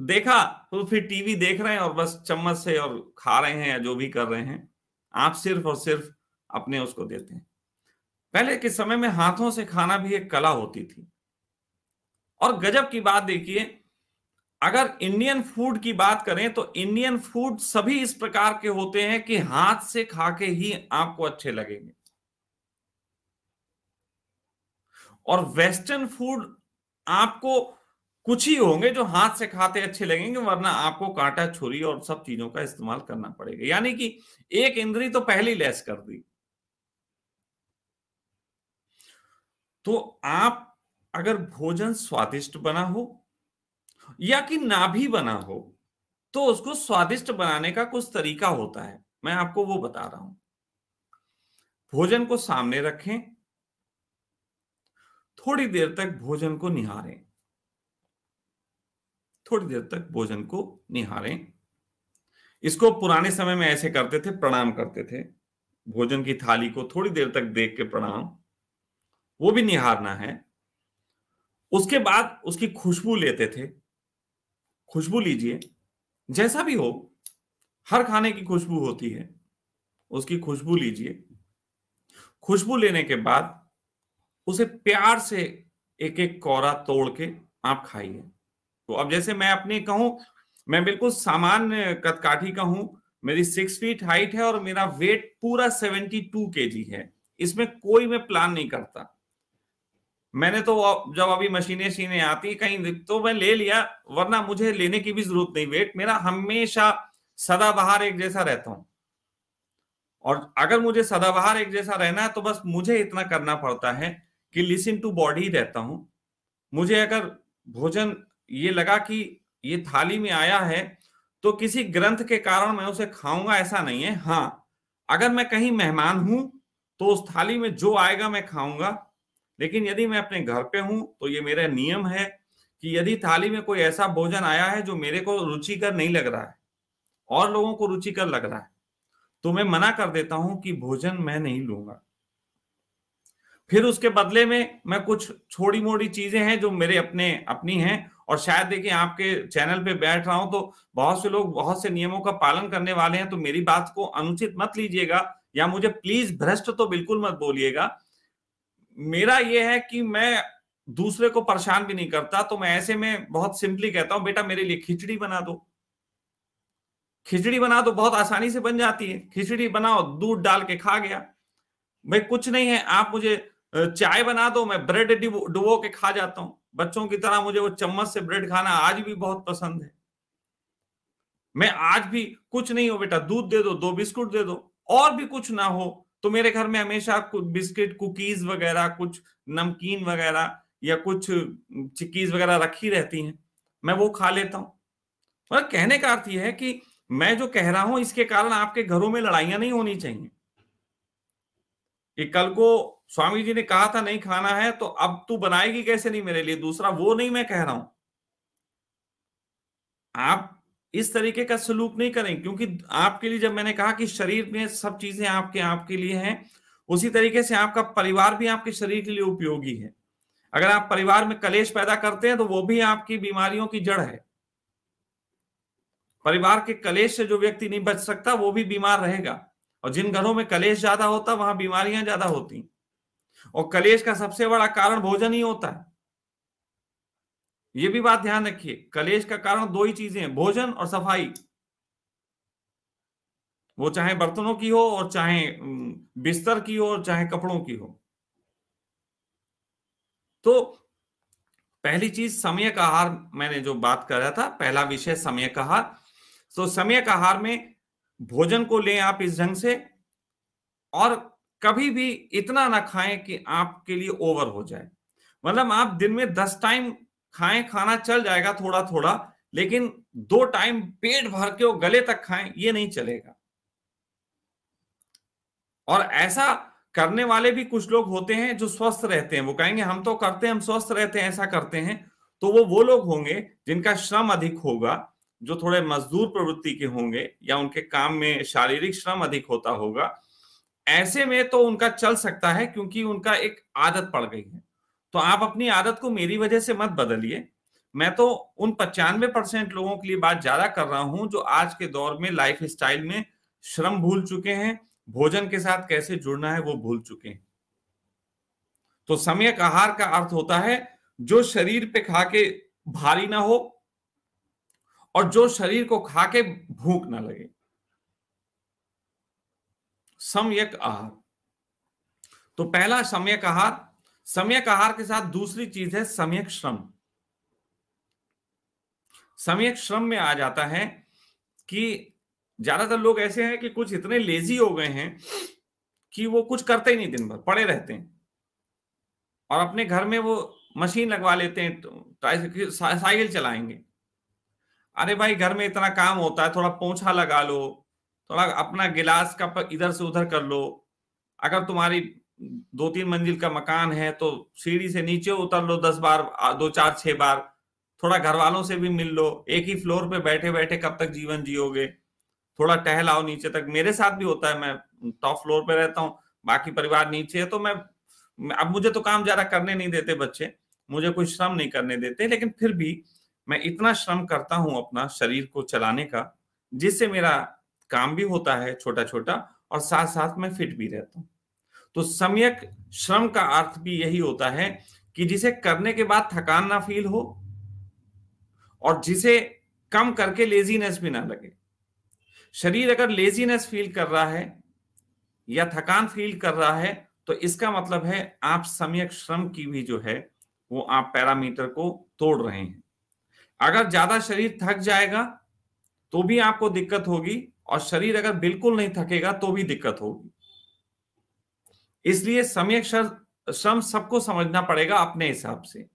देखा तो फिर टीवी देख रहे हैं और बस चम्मच से और खा रहे हैं या जो भी कर रहे हैं आप सिर्फ और सिर्फ अपने उसको देते हैं पहले के समय में हाथों से खाना भी एक कला होती थी और गजब की बात देखिए अगर इंडियन फूड की बात करें तो इंडियन फूड सभी इस प्रकार के होते हैं कि हाथ से खा के ही आपको अच्छे लगेंगे और वेस्टर्न फूड आपको कुछ ही होंगे जो हाथ से खाते अच्छे लगेंगे वरना आपको कांटा छुरी और सब चीजों का इस्तेमाल करना पड़ेगा यानी कि एक इंद्री तो पहली लेस कर दी तो आप अगर भोजन स्वादिष्ट बना हो या कि ना भी बना हो तो उसको स्वादिष्ट बनाने का कुछ तरीका होता है मैं आपको वो बता रहा हूं भोजन को सामने रखें थोड़ी देर तक भोजन को निहारें थोड़ी देर तक भोजन को निहारें इसको पुराने समय में ऐसे करते थे प्रणाम करते थे भोजन की थाली को थोड़ी देर तक देख के प्रणाम वो भी निहारना है उसके बाद उसकी खुशबू लेते थे खुशबू लीजिए जैसा भी हो हर खाने की खुशबू होती है उसकी खुशबू लीजिए खुशबू लेने के बाद उसे प्यार से एक एक कोरा तोड़ के आप खाइए तो अब जैसे मैं अपने कहूं मैं बिल्कुल सामान्य कदकाठी का हूं मेरी सिक्स फीट हाइट है और मेरा वेट पूरा सेवेंटी टू के जी है इसमें कोई मैं प्लान नहीं करता मैंने तो जब अभी मशीनें शीने आती कहीं तो मैं ले लिया वरना मुझे लेने की भी जरूरत नहीं वेट मेरा हमेशा सदाबहार एक जैसा रहता हूं और अगर मुझे सदाबहार एक जैसा रहना है तो बस मुझे इतना करना पड़ता है कि लिसन टू बॉडी रहता हूं मुझे अगर भोजन ये लगा कि ये थाली में आया है तो किसी ग्रंथ के कारण मैं उसे खाऊंगा ऐसा नहीं है हाँ अगर मैं कहीं मेहमान हूं तो उस थाली में जो आएगा मैं खाऊंगा लेकिन यदि मैं अपने घर पे हूं तो ये मेरा नियम है कि यदि थाली में कोई ऐसा भोजन आया है जो मेरे को रुचिकर नहीं लग रहा है और लोगों को रुचिकर लग रहा है तो मैं मना कर देता हूं कि भोजन मैं नहीं लूंगा फिर उसके बदले में मैं कुछ छोटी मोटी चीजें हैं जो मेरे अपने अपनी हैं और शायद देखिए आपके चैनल पे बैठ रहा हूं तो बहुत से लोग बहुत से नियमों का पालन करने वाले हैं तो मेरी बात को अनुचित मत लीजिएगा या मुझे प्लीज भ्रष्ट तो बिल्कुल मत बोलिएगा मेरा ये है कि मैं दूसरे को परेशान भी नहीं करता तो मैं ऐसे में बहुत सिंपली कहता हूं बेटा मेरे लिए खिचड़ी बना दो खिचड़ी बना दो बहुत आसानी से बन जाती है खिचड़ी बनाओ दूध डाल के खा गया भाई कुछ नहीं है आप मुझे चाय बना दो मैं ब्रेड डुबो के खा जाता हूं बच्चों की तरह मुझे वो चम्मच से ब्रेड खाना आज भी बहुत पसंद है मैं आज भी कुछ नहीं हो बेटा दूध दे दो दो बिस्कुट दे दो और भी कुछ ना हो तो मेरे घर में हमेशा बिस्किट कुकीज वगैरह कुछ नमकीन वगैरह या कुछ चिक्कीज वगैरह रखी रहती हैं मैं वो खा लेता हूं और मतलब कहने का अर्थ यह है कि मैं जो कह रहा हूं इसके कारण आपके घरों में लड़ाइयां नहीं होनी चाहिए कि कल को स्वामी जी ने कहा था नहीं खाना है तो अब तू बनाएगी कैसे नहीं मेरे लिए दूसरा वो नहीं मैं कह रहा हूं आप इस तरीके का सलूक नहीं करें क्योंकि आपके लिए जब मैंने कहा कि शरीर में सब चीजें आपके आपके लिए हैं उसी तरीके से आपका परिवार भी आपके शरीर के लिए उपयोगी है अगर आप परिवार में कलेश पैदा करते हैं तो वो भी आपकी बीमारियों की जड़ है परिवार के कलेश से जो व्यक्ति नहीं बच सकता वो भी बीमार रहेगा और जिन घरों में कलेश ज्यादा होता वहां बीमारियां ज्यादा होती और कलेश का सबसे बड़ा कारण भोजन ही होता है ये भी बात ध्यान रखिए कलेश का कारण दो ही चीजें हैं भोजन और सफाई वो चाहे बर्तनों की हो और चाहे बिस्तर की हो और चाहे कपड़ों की हो तो पहली चीज समय का आहार मैंने जो बात कर रहा था पहला विषय समय का आहार तो समय का आहार में भोजन को लें आप इस ढंग से और कभी भी इतना ना खाएं कि आपके लिए ओवर हो जाए मतलब आप दिन में दस टाइम खाएं खाना चल जाएगा थोड़ा थोड़ा लेकिन दो टाइम पेट भर के वो गले तक खाएं ये नहीं चलेगा और ऐसा करने वाले भी कुछ लोग होते हैं जो स्वस्थ रहते हैं वो कहेंगे हम तो करते हैं हम स्वस्थ रहते हैं ऐसा करते हैं तो वो वो लोग होंगे जिनका श्रम अधिक होगा जो थोड़े मजदूर प्रवृत्ति के होंगे या उनके काम में शारीरिक श्रम अधिक होता होगा ऐसे में तो उनका चल सकता है क्योंकि उनका एक आदत पड़ गई है तो आप अपनी आदत को मेरी वजह से मत बदलिए मैं तो उन पचानवे परसेंट लोगों के लिए बात ज्यादा कर रहा हूं जो आज के दौर में लाइफ स्टाइल में श्रम भूल चुके हैं भोजन के साथ कैसे जुड़ना है वो भूल चुके हैं तो सम्यक आहार का अर्थ होता है जो शरीर पे खा के भारी ना हो और जो शरीर को खा के भूख ना लगे सम्यक आहार तो पहला सम्यक आहार सम्यक आहार के साथ दूसरी चीज है सम्यक श्रम सम्यक श्रम में आ जाता है कि ज्यादातर लोग ऐसे हैं कि कुछ इतने लेजी हो गए हैं कि वो कुछ करते ही नहीं दिन भर पड़े रहते हैं और अपने घर में वो मशीन लगवा लेते हैं तो साइकिल चलाएंगे अरे भाई घर में इतना काम होता है थोड़ा पोछा लगा लो थोड़ा अपना गिलास का इधर से उधर कर लो अगर तुम्हारी दो तीन मंजिल का मकान है तो सीढ़ी से नीचे उतर लो दस बार दो चार छह बार थोड़ा घर वालों से भी मिल लो एक ही फ्लोर पे बैठे बैठे कब तक जीवन जियोगे थोड़ा टहलाओ नीचे तक मेरे साथ भी होता है मैं टॉप फ्लोर पे रहता हूँ बाकी परिवार नीचे है तो मैं अब मुझे तो काम ज्यादा करने नहीं देते बच्चे मुझे कोई श्रम नहीं करने देते लेकिन फिर भी मैं इतना श्रम करता हूँ अपना शरीर को चलाने का जिससे मेरा काम भी होता है छोटा छोटा और साथ साथ मैं फिट भी रहता हूँ तो सम्यक श्रम का अर्थ भी यही होता है कि जिसे करने के बाद थकान ना फील हो और जिसे कम करके लेजीनेस भी ना लगे शरीर अगर लेजीनेस फील कर रहा है या थकान फील कर रहा है तो इसका मतलब है आप सम्यक श्रम की भी जो है वो आप पैरामीटर को तोड़ रहे हैं अगर ज्यादा शरीर थक जाएगा तो भी आपको दिक्कत होगी और शरीर अगर बिल्कुल नहीं थकेगा तो भी दिक्कत होगी इसलिए समय श्रम सबको समझना पड़ेगा अपने हिसाब से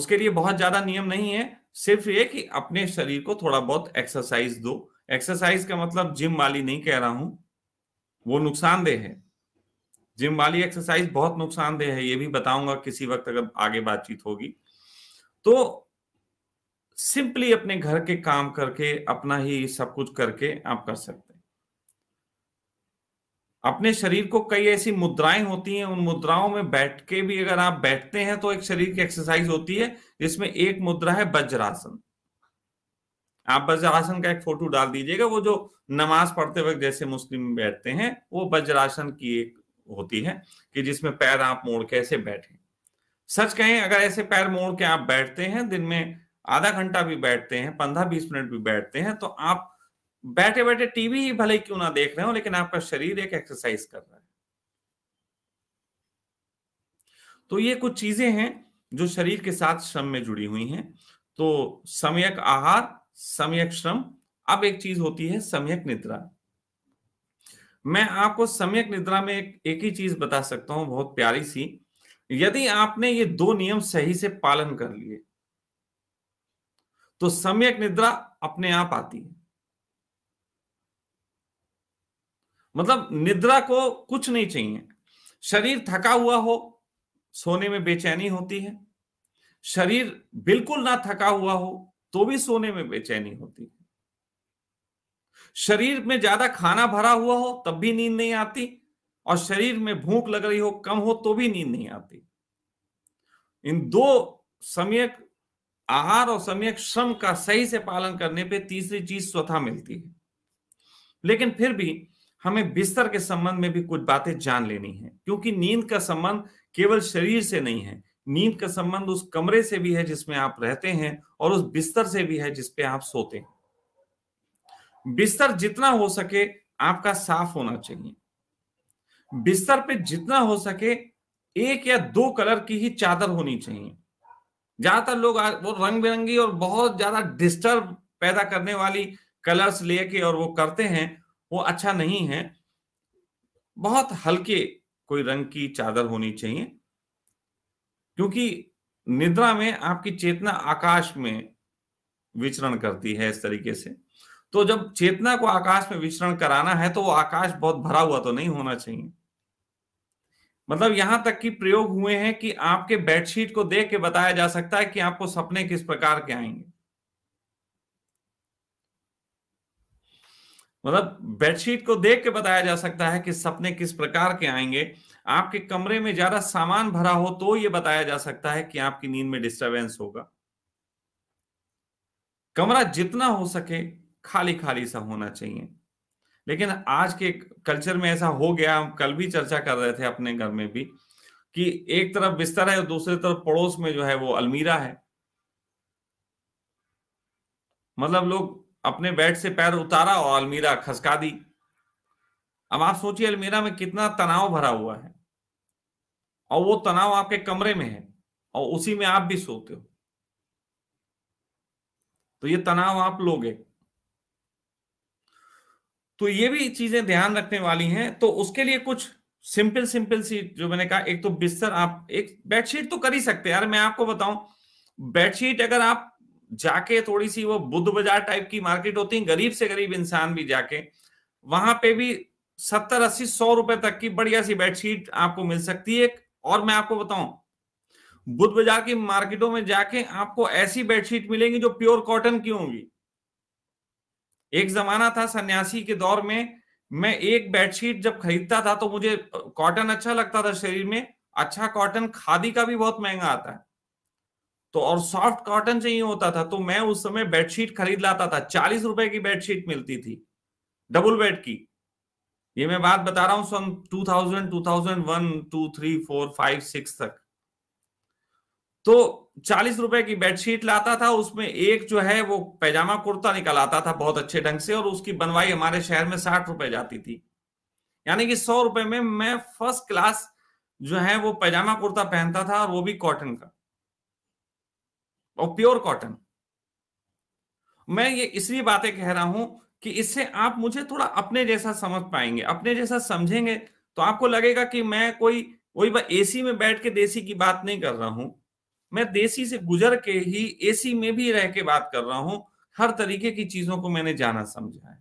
उसके लिए बहुत ज्यादा नियम नहीं है सिर्फ ये कि अपने शरीर को थोड़ा बहुत एक्सरसाइज दो एक्सरसाइज का मतलब जिम वाली नहीं कह रहा हूं वो नुकसानदेह है जिम वाली एक्सरसाइज बहुत नुकसानदेह है ये भी बताऊंगा किसी वक्त अगर आगे बातचीत होगी तो सिंपली अपने घर के काम करके अपना ही सब कुछ करके आप कर सकते हैं अपने शरीर को कई ऐसी मुद्राएं होती हैं उन मुद्राओं में बैठ के भी अगर आप बैठते हैं तो एक शरीर की एक्सरसाइज होती है जिसमें एक मुद्रा है वज्रासन आप वज्रासन का एक फोटो डाल दीजिएगा वो जो नमाज पढ़ते वक्त जैसे मुस्लिम बैठते हैं वो वज्रासन की एक होती है कि जिसमें पैर आप मोड़ के ऐसे बैठे सच कहें अगर ऐसे पैर मोड़ के आप बैठते हैं दिन में आधा घंटा भी बैठते हैं पंद्रह बीस मिनट भी बैठते हैं तो आप बैठे बैठे टीवी ही भले क्यों ना देख रहे हो लेकिन आपका शरीर एक एक्सरसाइज कर रहा है तो ये कुछ चीजें हैं जो शरीर के साथ श्रम में जुड़ी हुई हैं तो सम्यक आहार सम्यक श्रम अब एक चीज होती है सम्यक निद्रा मैं आपको सम्यक निद्रा में एक, एक ही चीज बता सकता हूं बहुत प्यारी सी यदि आपने ये दो नियम सही से पालन कर लिए तो सम्यक निद्रा अपने आप आती है मतलब निद्रा को कुछ नहीं चाहिए शरीर थका हुआ हो सोने में बेचैनी होती है शरीर बिल्कुल ना थका हुआ हो तो भी सोने में बेचैनी होती है शरीर में ज्यादा खाना भरा हुआ हो तब भी नींद नहीं आती और शरीर में भूख लग रही हो कम हो तो भी नींद नहीं आती इन दो सम्यक आहार और सम्यक श्रम का सही से पालन करने पे तीसरी चीज स्वतः मिलती है लेकिन फिर भी हमें बिस्तर के संबंध में भी कुछ बातें जान लेनी है क्योंकि नींद का संबंध केवल शरीर से नहीं है नींद का संबंध उस कमरे से भी है जिसमें आप रहते हैं और उस बिस्तर से भी है जिसपे आप सोते हैं बिस्तर जितना हो सके आपका साफ होना चाहिए बिस्तर पे जितना हो सके एक या दो कलर की ही चादर होनी चाहिए ज्यादातर लोग वो रंग बिरंगी और बहुत ज्यादा डिस्टर्ब पैदा करने वाली कलर्स लेके और वो करते हैं वो अच्छा नहीं है बहुत हल्के कोई रंग की चादर होनी चाहिए क्योंकि निद्रा में आपकी चेतना आकाश में विचरण करती है इस तरीके से तो जब चेतना को आकाश में विचरण कराना है तो वो आकाश बहुत भरा हुआ तो नहीं होना चाहिए मतलब यहां तक कि प्रयोग हुए हैं कि आपके बेडशीट को देख के बताया जा सकता है कि आपको सपने किस प्रकार के आएंगे मतलब बेडशीट को देख के बताया जा सकता है कि सपने किस प्रकार के आएंगे आपके कमरे में ज्यादा सामान भरा हो तो ये बताया जा सकता है कि आपकी नींद में डिस्टरबेंस होगा कमरा जितना हो सके खाली खाली सा होना चाहिए लेकिन आज के कल्चर में ऐसा हो गया हम कल भी चर्चा कर रहे थे अपने घर में भी कि एक तरफ बिस्तर है और दूसरी तरफ पड़ोस में जो है वो अलमीरा है मतलब लोग अपने बेड से पैर उतारा और अलमीरा खसका दी अब आप सोचिए अलमीरा में कितना तनाव भरा हुआ है और वो तनाव आपके कमरे में है और उसी में आप भी सोते हो तो ये तनाव आप लोगे तो ये भी चीजें ध्यान रखने वाली हैं तो उसके लिए कुछ सिंपल सिंपल सी जो मैंने कहा एक तो बिस्तर आप एक बेडशीट तो कर ही सकते हैं यार मैं आपको बताऊं बेडशीट अगर आप जाके थोड़ी सी वो बुद्ध बाजार टाइप की मार्केट होती है गरीब से गरीब इंसान भी जाके वहां पे भी सत्तर अस्सी सौ रुपए तक की बढ़िया सी बेडशीट आपको मिल सकती है और मैं आपको बताऊं बुद्ध बाजार की मार्केटों में जाके आपको ऐसी बेडशीट मिलेंगी जो प्योर कॉटन की होंगी एक जमाना था सन्यासी के दौर में मैं एक बेडशीट जब खरीदता था तो मुझे कॉटन अच्छा लगता था शरीर में अच्छा कॉटन खादी का भी बहुत महंगा आता है तो और सॉफ्ट कॉटन चाहिए होता था तो मैं उस समय बेडशीट खरीद लाता था चालीस रुपए की बेडशीट मिलती थी डबल बेड की ये मैं बात बता रहा हूं सन 2000 2001 2 3 4 5 तक तो चालीस रुपए की बेडशीट लाता था उसमें एक जो है वो पैजामा कुर्ता निकल आता था बहुत अच्छे ढंग से और उसकी बनवाई हमारे शहर में साठ रुपए जाती थी यानी कि सौ रुपए में मैं फर्स्ट क्लास जो है वो पैजामा कुर्ता पहनता था और वो भी कॉटन का और प्योर कॉटन मैं ये इसलिए बातें कह रहा हूं कि इससे आप मुझे थोड़ा अपने जैसा समझ पाएंगे अपने जैसा समझेंगे तो आपको लगेगा कि मैं कोई वही बात एसी में बैठ के देसी की बात नहीं कर रहा हूं मैं देसी से गुजर के ही एसी में भी रह के बात कर रहा हूं हर तरीके की चीजों को मैंने जाना समझा है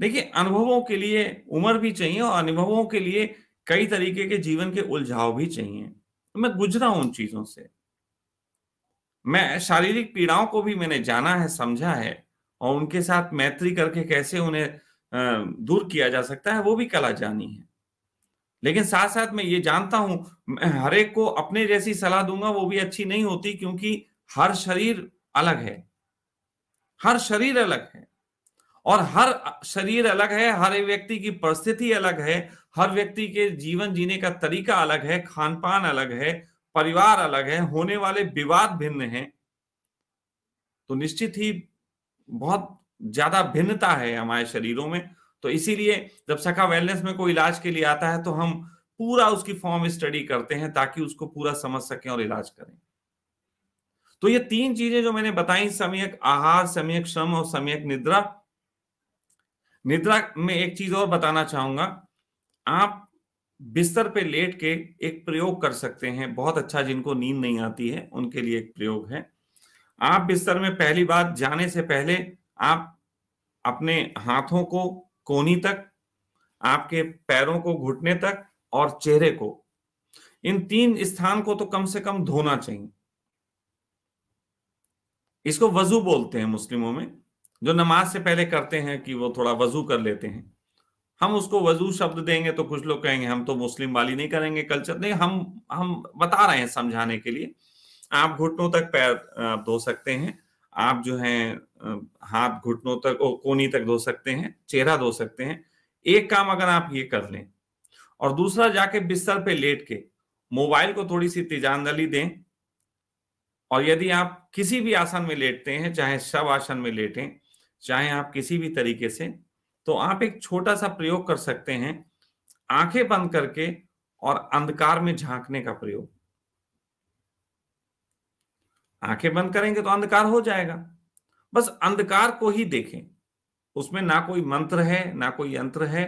देखिए अनुभवों के लिए उम्र भी चाहिए और अनुभवों के लिए कई तरीके के जीवन के उलझाव भी चाहिए तो मैं गुजरा हूं उन चीजों से मैं शारीरिक पीड़ाओं को भी मैंने जाना है समझा है और उनके साथ मैत्री करके कैसे उन्हें दूर किया जा सकता है वो भी कला जानी है लेकिन साथ साथ मैं ये जानता हूं हर एक को अपने जैसी सलाह दूंगा वो भी अच्छी नहीं होती क्योंकि हर शरीर अलग है हर शरीर अलग है और हर शरीर अलग है हर व्यक्ति की परिस्थिति अलग है हर व्यक्ति के जीवन जीने का तरीका अलग है खान पान अलग है परिवार अलग है होने वाले विवाद भिन्न हैं तो निश्चित ही बहुत ज्यादा भिन्नता है हमारे शरीरों में तो इसीलिए जब सखा वेलनेस में कोई इलाज के लिए आता है तो हम पूरा उसकी फॉर्म स्टडी करते हैं ताकि उसको पूरा समझ सकें और इलाज करें तो ये तीन चीजें जो मैंने बताई सम्यक आहार सम्यक श्रम और सम्यक निद्रा निद्रा में एक चीज और बताना चाहूंगा आप बिस्तर पे लेट के एक प्रयोग कर सकते हैं बहुत अच्छा जिनको नींद नहीं आती है उनके लिए एक प्रयोग है आप बिस्तर में पहली बार जाने से पहले आप अपने हाथों को कोनी तक आपके पैरों को घुटने तक और चेहरे को इन तीन स्थान को तो कम से कम धोना चाहिए इसको वजू बोलते हैं मुस्लिमों में जो नमाज से पहले करते हैं कि वो थोड़ा वजू कर लेते हैं हम उसको वजू शब्द देंगे तो कुछ लोग कहेंगे हम तो मुस्लिम वाली नहीं करेंगे कल्चर नहीं हम हम बता रहे हैं समझाने के लिए आप घुटनों तक पैर धो सकते हैं आप जो है हाथ घुटनों तक ओ, कोनी तक धो सकते हैं चेहरा धो सकते हैं एक काम अगर आप ये कर लें और दूसरा जाके बिस्तर पे लेट के मोबाइल को थोड़ी सी तिजानदली दें और यदि आप किसी भी आसन में लेटते हैं चाहे शव आसन में लेटें चाहे आप किसी भी तरीके से तो आप एक छोटा सा प्रयोग कर सकते हैं आंखें बंद करके और अंधकार में झांकने का प्रयोग आंखें बंद करेंगे तो अंधकार हो जाएगा बस अंधकार को ही देखें उसमें ना कोई मंत्र है ना कोई यंत्र है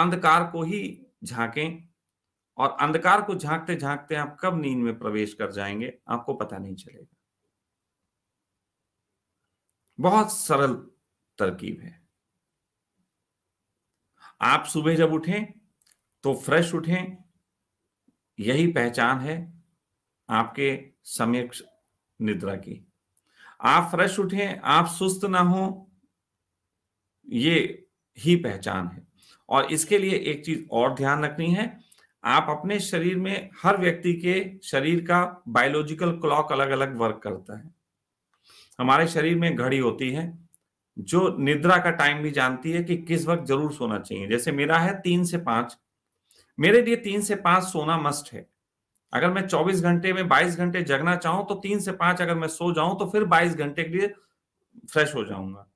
अंधकार को ही झांकें और अंधकार को झांकते झांकते आप कब नींद में प्रवेश कर जाएंगे आपको पता नहीं चलेगा बहुत सरल तरकीब है आप सुबह जब उठें तो फ्रेश उठें यही पहचान है आपके सम्यक निद्रा की आप फ्रेश उठें आप सुस्त ना हो ये ही पहचान है और इसके लिए एक चीज और ध्यान रखनी है आप अपने शरीर में हर व्यक्ति के शरीर का बायोलॉजिकल क्लॉक अलग अलग वर्क करता है हमारे शरीर में घड़ी होती है जो निद्रा का टाइम भी जानती है कि किस वक्त जरूर सोना चाहिए जैसे मेरा है तीन से पांच मेरे लिए तीन से पांच सोना मस्ट है अगर मैं चौबीस घंटे में बाईस घंटे जगना चाहूं तो तीन से पांच अगर मैं सो जाऊं तो फिर बाईस घंटे के लिए फ्रेश हो जाऊंगा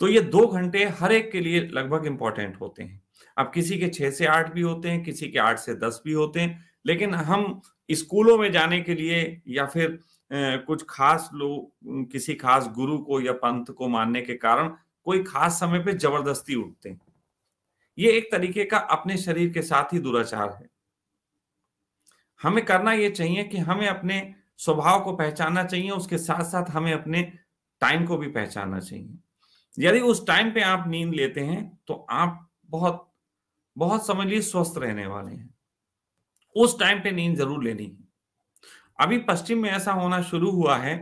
तो ये दो घंटे हर एक के लिए लगभग इंपॉर्टेंट होते हैं अब किसी के छह से आठ भी होते हैं किसी के आठ से दस भी होते हैं लेकिन हम स्कूलों में जाने के लिए या फिर कुछ खास लोग किसी खास गुरु को या पंथ को मानने के कारण कोई खास समय पे जबरदस्ती उठते हैं ये एक तरीके का अपने शरीर के साथ ही दुराचार है हमें करना यह चाहिए कि हमें अपने स्वभाव को पहचानना चाहिए उसके साथ साथ हमें अपने टाइम को भी पहचानना चाहिए यदि उस टाइम पे आप नींद लेते हैं तो आप बहुत बहुत समझ लीजिए स्वस्थ रहने वाले हैं उस टाइम पे नींद जरूर लेनी है अभी पश्चिम में ऐसा होना शुरू हुआ है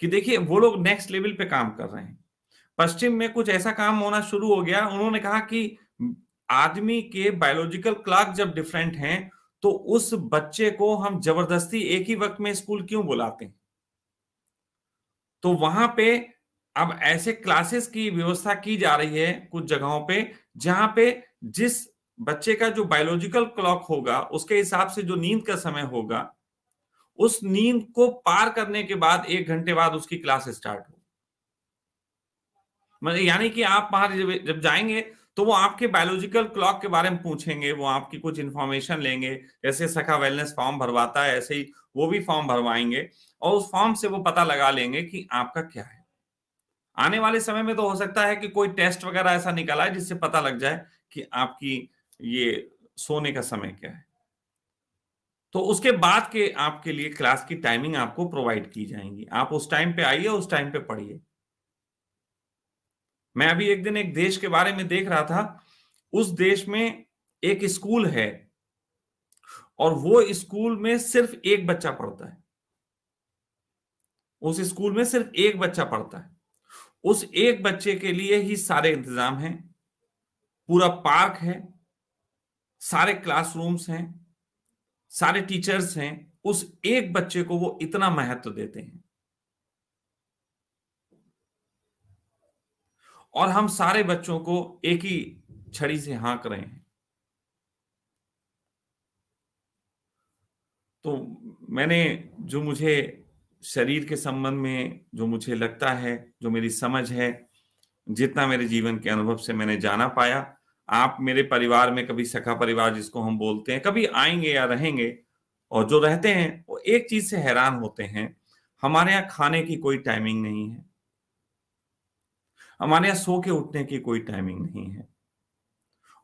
कि देखिए वो लोग नेक्स्ट लेवल पे काम कर रहे हैं पश्चिम में कुछ ऐसा काम होना शुरू हो गया उन्होंने कहा कि आदमी के बायोलॉजिकल क्लॉक जब डिफरेंट हैं तो उस बच्चे को हम जबरदस्ती एक ही वक्त में स्कूल क्यों बुलाते हैं तो वहां पे अब ऐसे क्लासेस की व्यवस्था की जा रही है कुछ जगहों पे जहां पे जिस बच्चे का जो बायोलॉजिकल क्लॉक होगा उसके हिसाब से जो नींद का समय होगा उस नींद को पार करने के बाद एक घंटे बाद उसकी क्लास स्टार्ट हो मतलब यानी कि आप बाहर जब, जब जाएंगे तो वो आपके बायोलॉजिकल क्लॉक के बारे में पूछेंगे वो आपकी कुछ इन्फॉर्मेशन लेंगे जैसे सखा वेलनेस फॉर्म भरवाता है ऐसे ही वो भी फॉर्म भरवाएंगे और उस फॉर्म से वो पता लगा लेंगे कि आपका क्या है आने वाले समय में तो हो सकता है कि कोई टेस्ट वगैरह ऐसा निकला है जिससे पता लग जाए कि आपकी ये सोने का समय क्या है तो उसके बाद के आपके लिए क्लास की टाइमिंग आपको प्रोवाइड की जाएंगी आप उस टाइम पे आइए उस टाइम पे पढ़िए मैं अभी एक दिन एक देश के बारे में देख रहा था उस देश में एक स्कूल है और वो स्कूल में सिर्फ एक बच्चा पढ़ता है उस स्कूल में सिर्फ एक बच्चा पढ़ता है उस एक बच्चे के लिए ही सारे इंतजाम हैं पूरा पार्क है सारे क्लासरूम्स हैं सारे टीचर्स हैं उस एक बच्चे को वो इतना महत्व देते हैं और हम सारे बच्चों को एक ही छड़ी से हाँक रहे हैं तो मैंने जो मुझे शरीर के संबंध में जो मुझे लगता है जो मेरी समझ है जितना मेरे जीवन के अनुभव से मैंने जाना पाया आप मेरे परिवार में कभी सखा परिवार जिसको हम बोलते हैं कभी आएंगे या रहेंगे और जो रहते हैं वो एक चीज से हैरान होते हैं हमारे यहाँ खाने की कोई टाइमिंग नहीं है हमारे यहाँ सो के उठने की कोई टाइमिंग नहीं है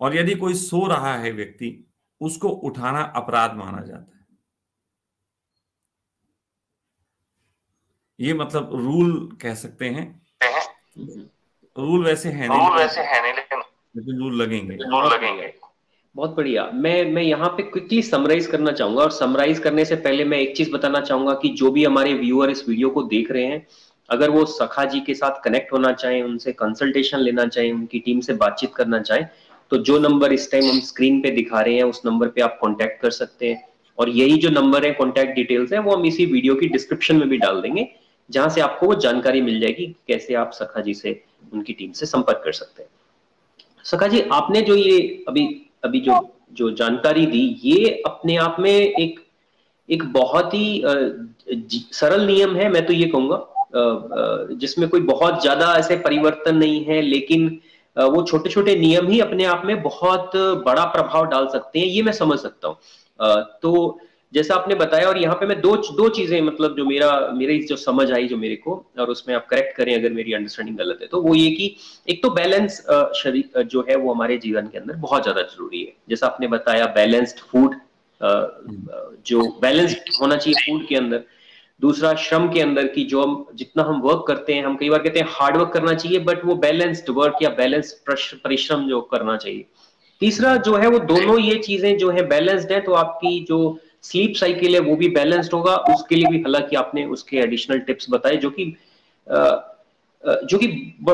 और यदि कोई सो रहा है व्यक्ति उसको उठाना अपराध माना जाता है ये मतलब रूल कह सकते हैं रूल वैसे है नहीं रूल वैसे है नहीं लेकिन लगेंगे रूल लगेंगे बहुत बढ़िया मैं मैं यहाँ पे क्विकली समराइज करना चाहूंगा और समराइज करने से पहले मैं एक चीज बताना चाहूंगा कि जो भी हमारे व्यूअर इस वीडियो को देख रहे हैं अगर वो सखा जी के साथ कनेक्ट होना चाहे उनसे कंसल्टेशन लेना चाहे उनकी टीम से बातचीत करना चाहें तो जो नंबर इस टाइम हम स्क्रीन पे दिखा रहे हैं उस नंबर पे आप कॉन्टेक्ट कर सकते हैं और यही जो नंबर है कॉन्टेक्ट डिटेल्स है वो हम इसी वीडियो की डिस्क्रिप्शन में भी डाल देंगे जहां से आपको वो जानकारी मिल जाएगी कैसे आप सखा जी से उनकी टीम से संपर्क कर सकते हैं सका जी आपने जो ये अभी अभी जो जो जानकारी दी ये अपने आप में एक एक बहुत ही सरल नियम है मैं तो ये कहूंगा जिसमें कोई बहुत ज्यादा ऐसे परिवर्तन नहीं है लेकिन वो छोटे छोटे नियम ही अपने आप में बहुत बड़ा प्रभाव डाल सकते हैं ये मैं समझ सकता हूँ तो जैसा आपने बताया और यहाँ पे मैं दो दो चीजें मतलब जो मेरा मेरे जो समझ आई जो मेरे को और उसमें आप करेक्ट करें अगर मेरी अंडरस्टैंडिंग गलत है तो वो ये कि एक तो बैलेंस शरीर जो है वो हमारे जीवन के अंदर बहुत ज्यादा जरूरी है जैसा आपने बताया बैलेंस्ड फूड जो बैलेंस्ड होना चाहिए फूड के अंदर दूसरा श्रम के अंदर की जो हम जितना हम वर्क करते हैं हम कई बार कहते हैं हार्ड वर्क करना चाहिए बट वो बैलेंस्ड वर्क या बैलेंस्ड परिश्रम जो करना चाहिए तीसरा जो है वो दोनों ये चीजें जो है बैलेंस्ड है तो आपकी जो स्लीप साइकिल है वो भी बैलेंस्ड होगा उसके लिए भी हालांकि आपने उसके एडिशनल टिप्स बताए जो कि जो कि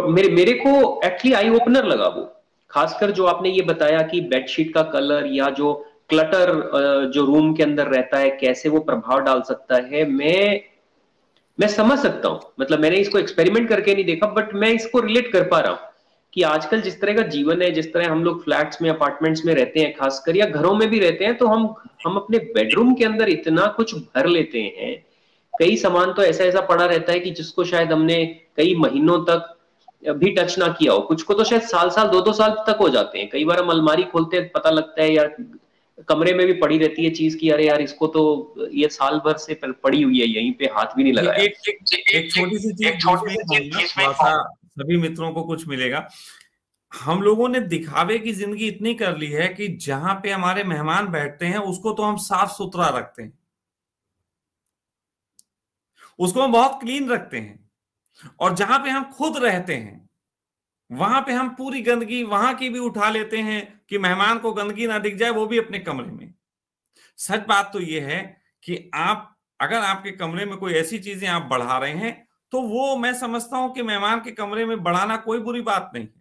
मेरे मेरे को एक्चुअली आई ओपनर लगा वो खासकर जो आपने ये बताया कि बेडशीट का कलर या जो क्लटर जो रूम के अंदर रहता है कैसे वो प्रभाव डाल सकता है मैं मैं समझ सकता हूं मतलब मैंने इसको एक्सपेरिमेंट करके नहीं देखा बट मैं इसको रिलेट कर पा रहा हूँ कि आजकल जिस तरह का जीवन है जिस तरह हम लोग फ्लैट्स में अपार्टमेंट्स में रहते हैं खासकर या घरों में भी रहते हैं तो हम हम अपने बेडरूम के अंदर इतना कुछ भर लेते हैं कई सामान तो ऐसा ऐसा पड़ा रहता है कि जिसको शायद हमने कई महीनों तक भी टच ना किया हो कुछ को तो शायद साल साल दो दो साल तक हो जाते हैं कई बार हम अलमारी खोलते हैं तो पता लगता है यार कमरे में भी पड़ी रहती है चीज की अरे यार इसको तो ये साल भर से पड़ी हुई है यहीं पे हाथ भी नहीं लगाया एक छोटी सी चीज सभी मित्रों को कुछ मिलेगा हम लोगों ने दिखावे की जिंदगी इतनी कर ली है कि जहां पे हमारे मेहमान बैठते हैं उसको तो हम साफ सुथरा रखते हैं उसको हम बहुत क्लीन रखते हैं और जहां पे हम खुद रहते हैं वहां पे हम पूरी गंदगी वहां की भी उठा लेते हैं कि मेहमान को गंदगी ना दिख जाए वो भी अपने कमरे में सच बात तो ये है कि आप अगर आपके कमरे में कोई ऐसी चीजें आप बढ़ा रहे हैं तो वो मैं समझता हूं कि मेहमान के कमरे में बढ़ाना कोई बुरी बात नहीं है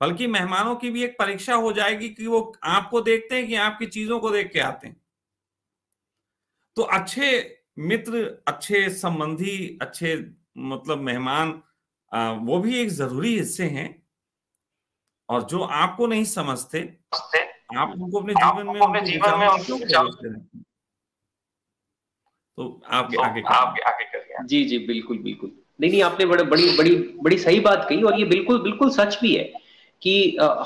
बल्कि मेहमानों की भी एक परीक्षा हो जाएगी कि वो आपको देखते हैं कि आपकी चीजों को देख के आते हैं तो अच्छे मित्र अच्छे संबंधी अच्छे मतलब मेहमान वो भी एक जरूरी हिस्से हैं और जो आपको नहीं समझते आप उनको अपने जीवन में जीवन में तो, तो आप आगे करिए जी जी बिल्कुल बिल्कुल नहीं नहीं आपने बड़ा बड़ी बड़ी बड़ी सही बात कही और ये बिल्कुल बिल्कुल सच भी है कि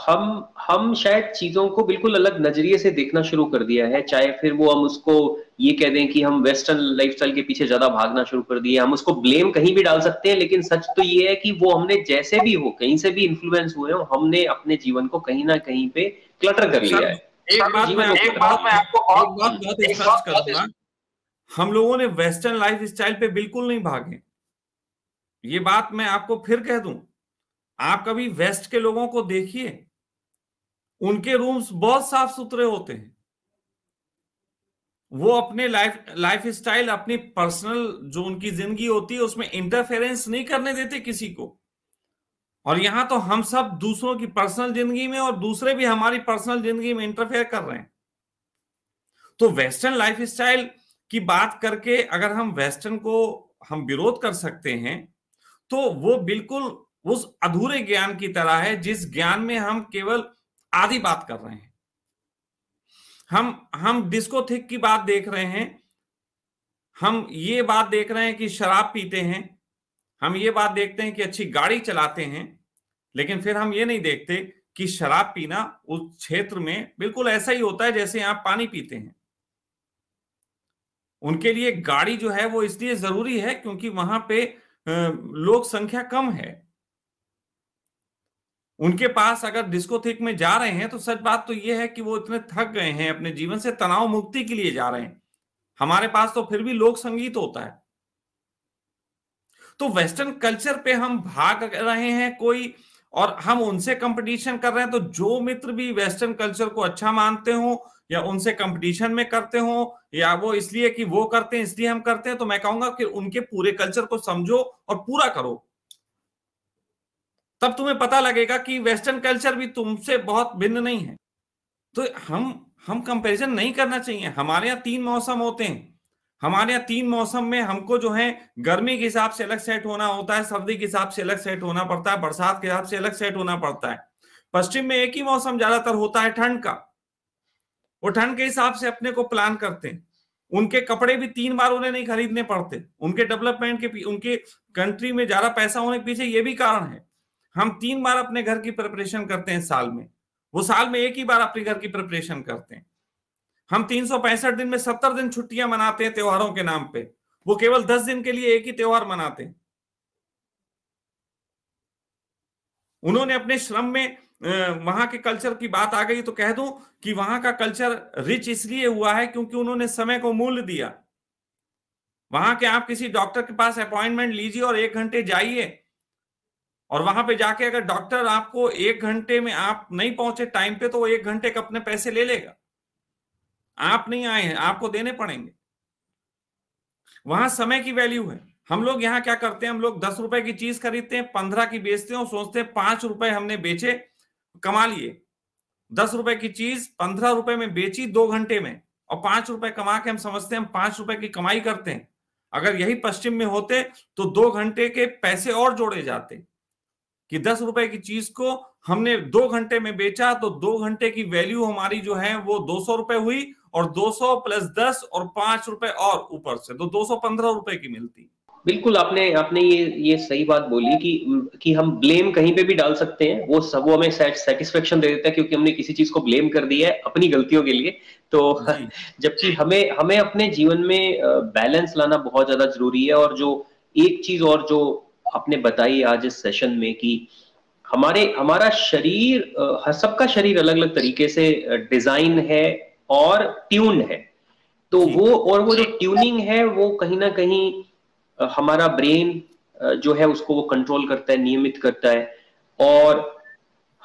हम हम शायद चीजों को बिल्कुल अलग नजरिए से देखना शुरू कर दिया है चाहे फिर वो हम उसको ये कह दें कि हम वेस्टर्न लाइफ के पीछे ज्यादा भागना शुरू कर दिए हम उसको ब्लेम कहीं भी डाल सकते हैं लेकिन सच तो ये है कि वो हमने जैसे भी हो कहीं से भी इन्फ्लुएंस हुए हो हमने अपने जीवन को कहीं ना कहीं पे क्लटर कर लिया है एक बात मैं आपको और बात बात हम लोगों ने वेस्टर्न लाइफ स्टाइल पे बिल्कुल नहीं भागे ये बात मैं आपको फिर कह दूं आप कभी वेस्ट के लोगों को देखिए उनके रूम्स बहुत साफ सुथरे होते हैं वो अपने लाइफ लाइफ स्टाइल अपनी पर्सनल जो उनकी जिंदगी होती है उसमें इंटरफेरेंस नहीं करने देते किसी को और यहां तो हम सब दूसरों की पर्सनल जिंदगी में और दूसरे भी हमारी पर्सनल जिंदगी में इंटरफेयर कर रहे हैं तो वेस्टर्न लाइफ स्टाइल की बात करके अगर हम वेस्टर्न को हम विरोध कर सकते हैं तो वो बिल्कुल उस अधूरे ज्ञान की तरह है जिस ज्ञान में हम केवल आधी बात कर रहे हैं हम हम डिस्को थिक की बात देख रहे हैं हम ये बात देख रहे हैं कि शराब पीते हैं हम ये बात देखते हैं कि अच्छी गाड़ी चलाते हैं लेकिन फिर हम ये नहीं देखते कि शराब पीना उस क्षेत्र में बिल्कुल ऐसा ही होता है जैसे आप पानी पीते हैं उनके लिए गाड़ी जो है वो इसलिए जरूरी है क्योंकि वहां पे लोग संख्या कम है उनके पास अगर डिस्कोथिक में जा रहे हैं तो सच बात तो ये है कि वो इतने थक गए हैं अपने जीवन से तनाव मुक्ति के लिए जा रहे हैं हमारे पास तो फिर भी लोक संगीत होता है तो वेस्टर्न कल्चर पे हम भाग रहे हैं कोई और हम उनसे कंपटीशन कर रहे हैं तो जो मित्र भी वेस्टर्न कल्चर को अच्छा मानते हो या उनसे कंपटीशन में करते हो या वो इसलिए कि वो करते हैं इसलिए हम करते हैं तो मैं कहूंगा कि उनके पूरे कल्चर को समझो और पूरा करो तब तुम्हें पता लगेगा कि वेस्टर्न कल्चर भी तुमसे बहुत भिन्न नहीं है तो हम हम कंपैरिजन नहीं करना चाहिए हमारे यहाँ तीन मौसम होते हैं हमारे यहाँ तीन मौसम में हमको जो है गर्मी के हिसाब से अलग सेट होना होता है सर्दी के हिसाब से अलग सेट होना पड़ता है बरसात के हिसाब से अलग सेट होना पड़ता है पश्चिम में एक ही मौसम ज्यादातर होता है ठंड का वो ठंड के हिसाब से अपने को प्लान करते हैं उनके कपड़े भी तीन बार उन्हें नहीं खरीदने पड़ते उनके डेवलपमेंट के उनके कंट्री में ज्यादा पैसा होने के पीछे ये भी कारण है हम तीन बार अपने घर की प्रिपरेशन करते हैं साल में वो साल में एक ही बार अपने घर की प्रिपरेशन करते हैं हम तीन दिन में सत्तर दिन छुट्टियां मनाते हैं त्योहारों के नाम पे वो केवल दस दिन के लिए एक ही त्योहार मनाते हैं उन्होंने अपने श्रम में वहां के कल्चर की बात आ गई तो कह दूं कि वहां का कल्चर रिच इसलिए हुआ है क्योंकि उन्होंने समय को मूल्य दिया वहां के आप किसी डॉक्टर के पास अपॉइंटमेंट लीजिए और एक घंटे जाइए और वहां पे जाके अगर डॉक्टर आपको एक घंटे में आप नहीं पहुंचे टाइम पे तो वो एक घंटे का अपने पैसे ले लेगा आप नहीं आए हैं आपको देने पड़ेंगे वहां समय की वैल्यू है हम लोग यहाँ क्या करते हैं हम लोग दस रुपए की चीज खरीदते हैं पंद्रह की बेचते हैं और सोचते हैं पांच रुपए हमने बेचे कमा लिए दस रुपए की चीज पंद्रह रुपए में बेची दो घंटे में और पांच रुपए कमा के हम समझते हैं हम पांच रुपए की कमाई करते हैं अगर यही पश्चिम में होते तो दो घंटे के पैसे और जोड़े जाते कि दस रुपए की चीज को हमने दो घंटे में बेचा तो दो घंटे की वैल्यू हमारी जो है वो दो सौ रुपए हुई और दो सौ प्लस दस और पांच रुपए और ऊपर से तो दो सौ पंद्रह रुपए की मिलती बिल्कुल आपने आपने ये ये सही बात बोली कि कि हम ब्लेम कहीं पे भी डाल सकते हैं वो सब वो हमें सेटिस्फेक्शन दे देता है क्योंकि हमने किसी चीज को ब्लेम कर दिया है अपनी गलतियों के लिए तो जबकि हमें हमें अपने जीवन में बैलेंस लाना बहुत ज्यादा जरूरी है और जो एक चीज और जो आपने बताई आज इस सेशन में कि हमारे हमारा शरीर हर सबका शरीर अलग अलग तरीके से डिजाइन है और ट्यून्ड है तो वो और वो जो ट्यूनिंग है वो कहीं ना कहीं हमारा ब्रेन जो है उसको वो कंट्रोल करता है नियमित करता है और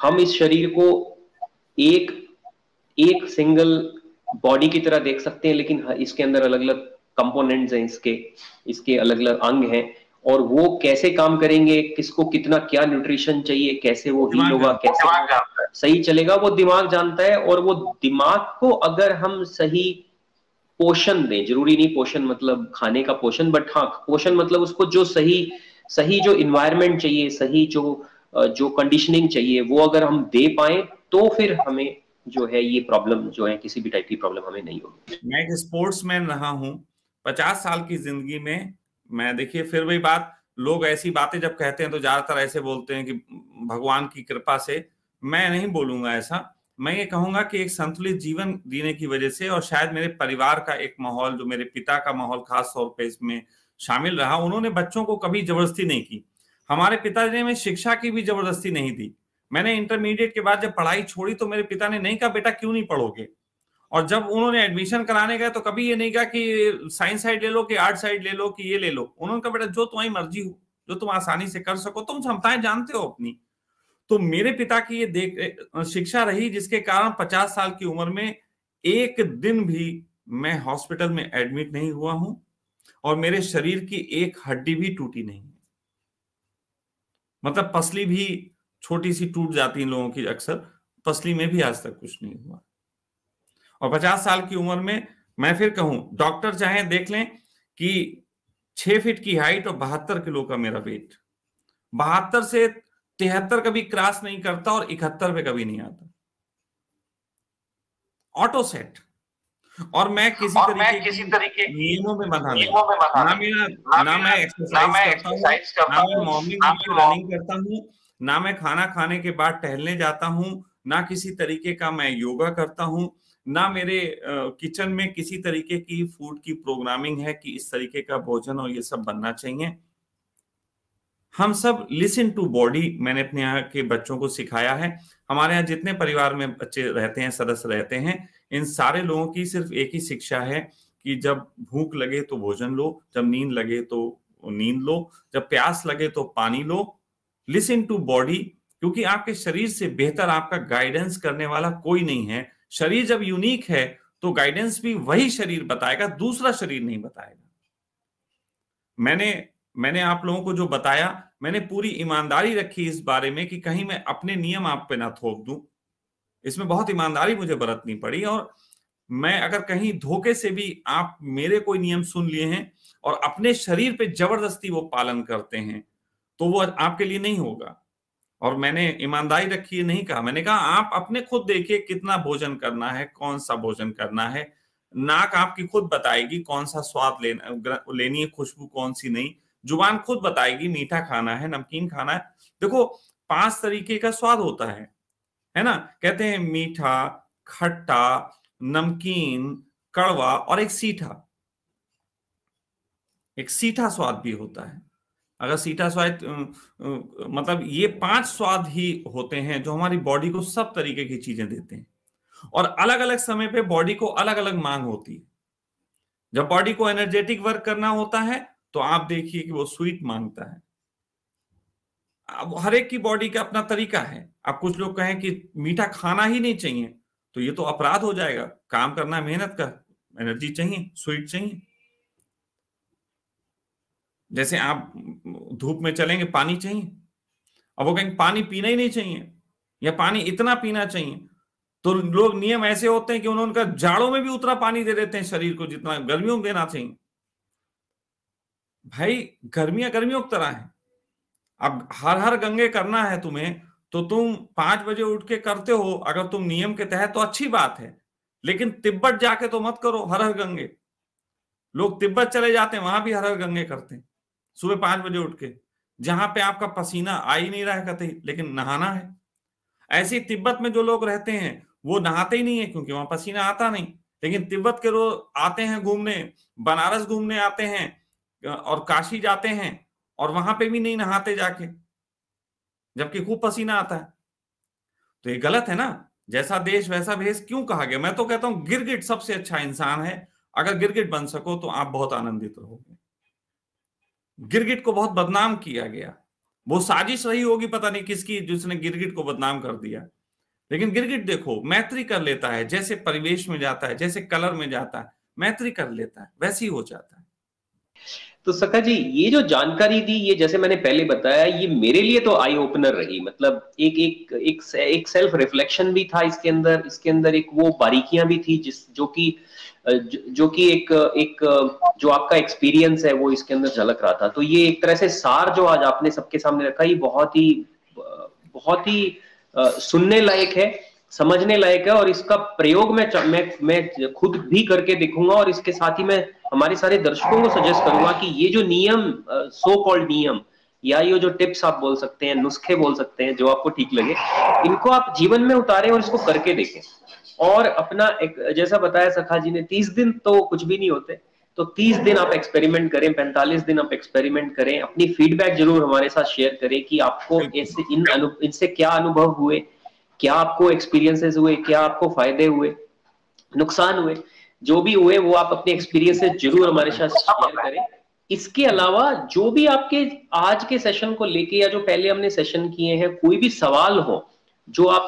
हम इस शरीर को एक एक सिंगल बॉडी की तरह देख सकते हैं लेकिन इसके अंदर अलग अलग कंपोनेंट्स हैं इसके इसके अलग अलग अंग हैं और वो कैसे काम करेंगे किसको कितना क्या न्यूट्रिशन चाहिए कैसे वो हील होगा कैसे सही चलेगा वो दिमाग जानता है और वो दिमाग को अगर हम सही पोषण दें जरूरी नहीं पोषण मतलब खाने का पोषण बट हाँ पोषण मतलब उसको जो सही सही जो इन्वायरमेंट चाहिए सही जो जो कंडीशनिंग चाहिए वो अगर हम दे पाए तो फिर हमें जो है ये प्रॉब्लम जो है किसी भी टाइप की प्रॉब्लम हमें नहीं होगी मैं एक स्पोर्ट्स मैन रहा हूँ पचास साल की जिंदगी में मैं देखिए फिर वही बात लोग ऐसी बातें जब कहते हैं तो ज्यादातर ऐसे बोलते हैं कि भगवान की कृपा से मैं नहीं बोलूंगा ऐसा मैं ये कहूंगा कि एक संतुलित जीवन जीने की वजह से और शायद मेरे परिवार का एक माहौल जो मेरे पिता का माहौल खास तौर पर इसमें शामिल रहा उन्होंने बच्चों को कभी जबरदस्ती नहीं की हमारे पिताजी ने में शिक्षा की भी जबरदस्ती नहीं दी मैंने इंटरमीडिएट के बाद जब पढ़ाई छोड़ी तो मेरे पिता ने नहीं कहा बेटा क्यों नहीं पढ़ोगे और जब उन्होंने एडमिशन कराने गए तो कभी ये नहीं कहा कि साइंस साइड ले लो कि आर्ट साइड ले लो कि ये ले लो उन्होंने कहा बेटा जो तुम्हारी मर्जी हो जो तुम आसानी से कर सको तुम क्षमताएं जानते हो अपनी तो मेरे पिता की ये देख शिक्षा रही जिसके कारण 50 साल की उम्र में एक दिन भी मैं हॉस्पिटल में एडमिट नहीं हुआ हूं और मेरे शरीर की एक हड्डी भी टूटी नहीं है मतलब पसली भी छोटी सी टूट जाती है लोगों की अक्सर पसली में भी आज तक कुछ नहीं हुआ और 50 साल की उम्र में मैं फिर कहूं डॉक्टर चाहे देख लें कि छह फीट की हाइट और बहत्तर किलो का मेरा वेट बहत्तर से तिहत्तर कभी क्रॉस नहीं करता और इकहत्तर पे कभी नहीं आता ऑटो सेट और मैं किसी और तरीके, मैं किसी तरीके नियमों में बंधा नहीं ना मेरा ना मैं एक्सरसाइज करता हूँ ना मैं मॉर्निंग रनिंग करता हूँ ना मैं खाना खाने के बाद टहलने जाता हूँ ना किसी तरीके का मैं योगा करता हूँ ना मेरे किचन में किसी तरीके की फूड की प्रोग्रामिंग है कि इस तरीके का भोजन और ये सब बनना चाहिए हम सब लिसन टू बॉडी मैंने अपने यहाँ के बच्चों को सिखाया है हमारे यहाँ जितने परिवार में बच्चे रहते हैं सदस्य रहते हैं इन सारे लोगों की सिर्फ एक ही शिक्षा है कि जब भूख लगे तो भोजन लो जब नींद लगे तो नींद लो जब प्यास लगे तो पानी लो लिसन टू बॉडी क्योंकि आपके शरीर से बेहतर आपका गाइडेंस करने वाला कोई नहीं है शरीर जब यूनिक है तो गाइडेंस भी वही शरीर बताएगा दूसरा शरीर नहीं बताएगा मैंने मैंने आप लोगों को जो बताया मैंने पूरी ईमानदारी रखी इस बारे में कि कहीं मैं अपने नियम आप पे ना थोप दूं इसमें बहुत ईमानदारी मुझे बरतनी पड़ी और मैं अगर कहीं धोखे से भी आप मेरे कोई नियम सुन लिए हैं और अपने शरीर पे जबरदस्ती वो पालन करते हैं तो वो आपके लिए नहीं होगा और मैंने ईमानदारी रखी है नहीं कहा मैंने कहा आप अपने खुद देखिए कितना भोजन करना है कौन सा भोजन करना है नाक आपकी खुद बताएगी कौन सा स्वाद लेना लेनी है खुशबू कौन सी नहीं जुबान खुद बताएगी मीठा खाना है नमकीन खाना है देखो पांच तरीके का स्वाद होता है है ना कहते हैं मीठा खट्टा नमकीन कड़वा और एक सीठा एक सीठा स्वाद भी होता है अगर सीठा स्वाद मतलब ये पांच स्वाद ही होते हैं जो हमारी बॉडी को सब तरीके की चीजें देते हैं और अलग अलग समय पे बॉडी को अलग अलग मांग होती है जब बॉडी को एनर्जेटिक वर्क करना होता है तो आप देखिए कि वो स्वीट मांगता है अब हर एक की बॉडी का अपना तरीका है अब कुछ लोग कहें कि मीठा खाना ही नहीं चाहिए तो ये तो अपराध हो जाएगा काम करना मेहनत का एनर्जी चाहिए स्वीट चाहिए जैसे आप धूप में चलेंगे पानी चाहिए अब वो कहेंगे पानी पीना ही नहीं चाहिए या पानी इतना पीना चाहिए तो लोग नियम ऐसे होते हैं कि उन्होंने उनका जाड़ों में भी उतना पानी दे देते हैं शरीर को जितना गर्मियों में देना चाहिए भाई गर्मियां गर्मियों की तरह है अब हर हर गंगे करना है तुम्हें तो तुम पांच बजे उठ के करते हो अगर तुम नियम के तहत तो अच्छी बात है लेकिन तिब्बत जाके तो मत करो हर हर गंगे लोग तिब्बत चले जाते हैं वहां भी हर हर गंगे करते हैं सुबह पांच बजे उठ के जहां पे आपका पसीना आ ही नहीं रहा है कतई लेकिन नहाना है ऐसे तिब्बत में जो लोग रहते हैं वो नहाते ही नहीं है क्योंकि वहां पसीना आता नहीं लेकिन तिब्बत के लोग आते हैं घूमने बनारस घूमने आते हैं और काशी जाते हैं और वहां पे भी नहीं नहाते जाके जबकि खूब पसीना आता है तो ये गलत है ना जैसा देश वैसा भेष क्यों कहा गया मैं तो कहता हूं गिरगिट सबसे अच्छा इंसान है अगर गिरगिट बन सको तो आप बहुत आनंदित रहोगे गिरगिट को बहुत बदनाम किया गया वो साजिश रही होगी पता नहीं किसकी जिसने गिरगिट को बदनाम कर दिया लेकिन गिरगिट देखो मैत्री कर लेता है जैसे परिवेश में जाता है जैसे कलर में जाता है मैत्री कर लेता है ही हो जाता है तो सका जी ये जो जानकारी दी ये जैसे मैंने पहले बताया ये मेरे लिए तो आई ओपनर रही मतलब एक एक एक, एक सेल्फ रिफ्लेक्शन भी था इसके अंदर इसके अंदर एक वो बारीकियां भी थी जिस जो कि जो, जो कि एक एक जो आपका एक्सपीरियंस है वो इसके अंदर झलक रहा था तो ये एक तरह से सार जो आज आपने सबके सामने रखा ये बहुत ही बहुत ही सुनने लायक है समझने लायक है और इसका प्रयोग मैं मैं मैं खुद भी करके देखूंगा और इसके साथ ही मैं हमारे सारे दर्शकों को सजेस्ट करूंगा कि ये जो नियम सो कॉल्ड नियम या ये जो टिप्स आप बोल सकते हैं नुस्खे बोल सकते हैं जो आपको ठीक लगे इनको आप जीवन में उतारें और इसको करके देखें और अपना एक जैसा बताया सखा जी ने तीस दिन तो कुछ भी नहीं होते तो तीस दिन आप एक्सपेरिमेंट करें पैंतालीस दिन आप एक्सपेरिमेंट करें अपनी फीडबैक जरूर हमारे साथ शेयर करें कि आपको ऐसे इन इनसे क्या अनुभव हुए क्या आपको एक्सपीरियंसेस हुए क्या आपको फायदे हुए नुकसान हुए जो भी हुए वो आप अपने एक्सपीरियंसेस जरूर हमारे साथ शेयर करें इसके अलावा जो भी आपके आज के सेशन को लेके या जो पहले हमने सेशन किए हैं कोई भी सवाल हो जो आप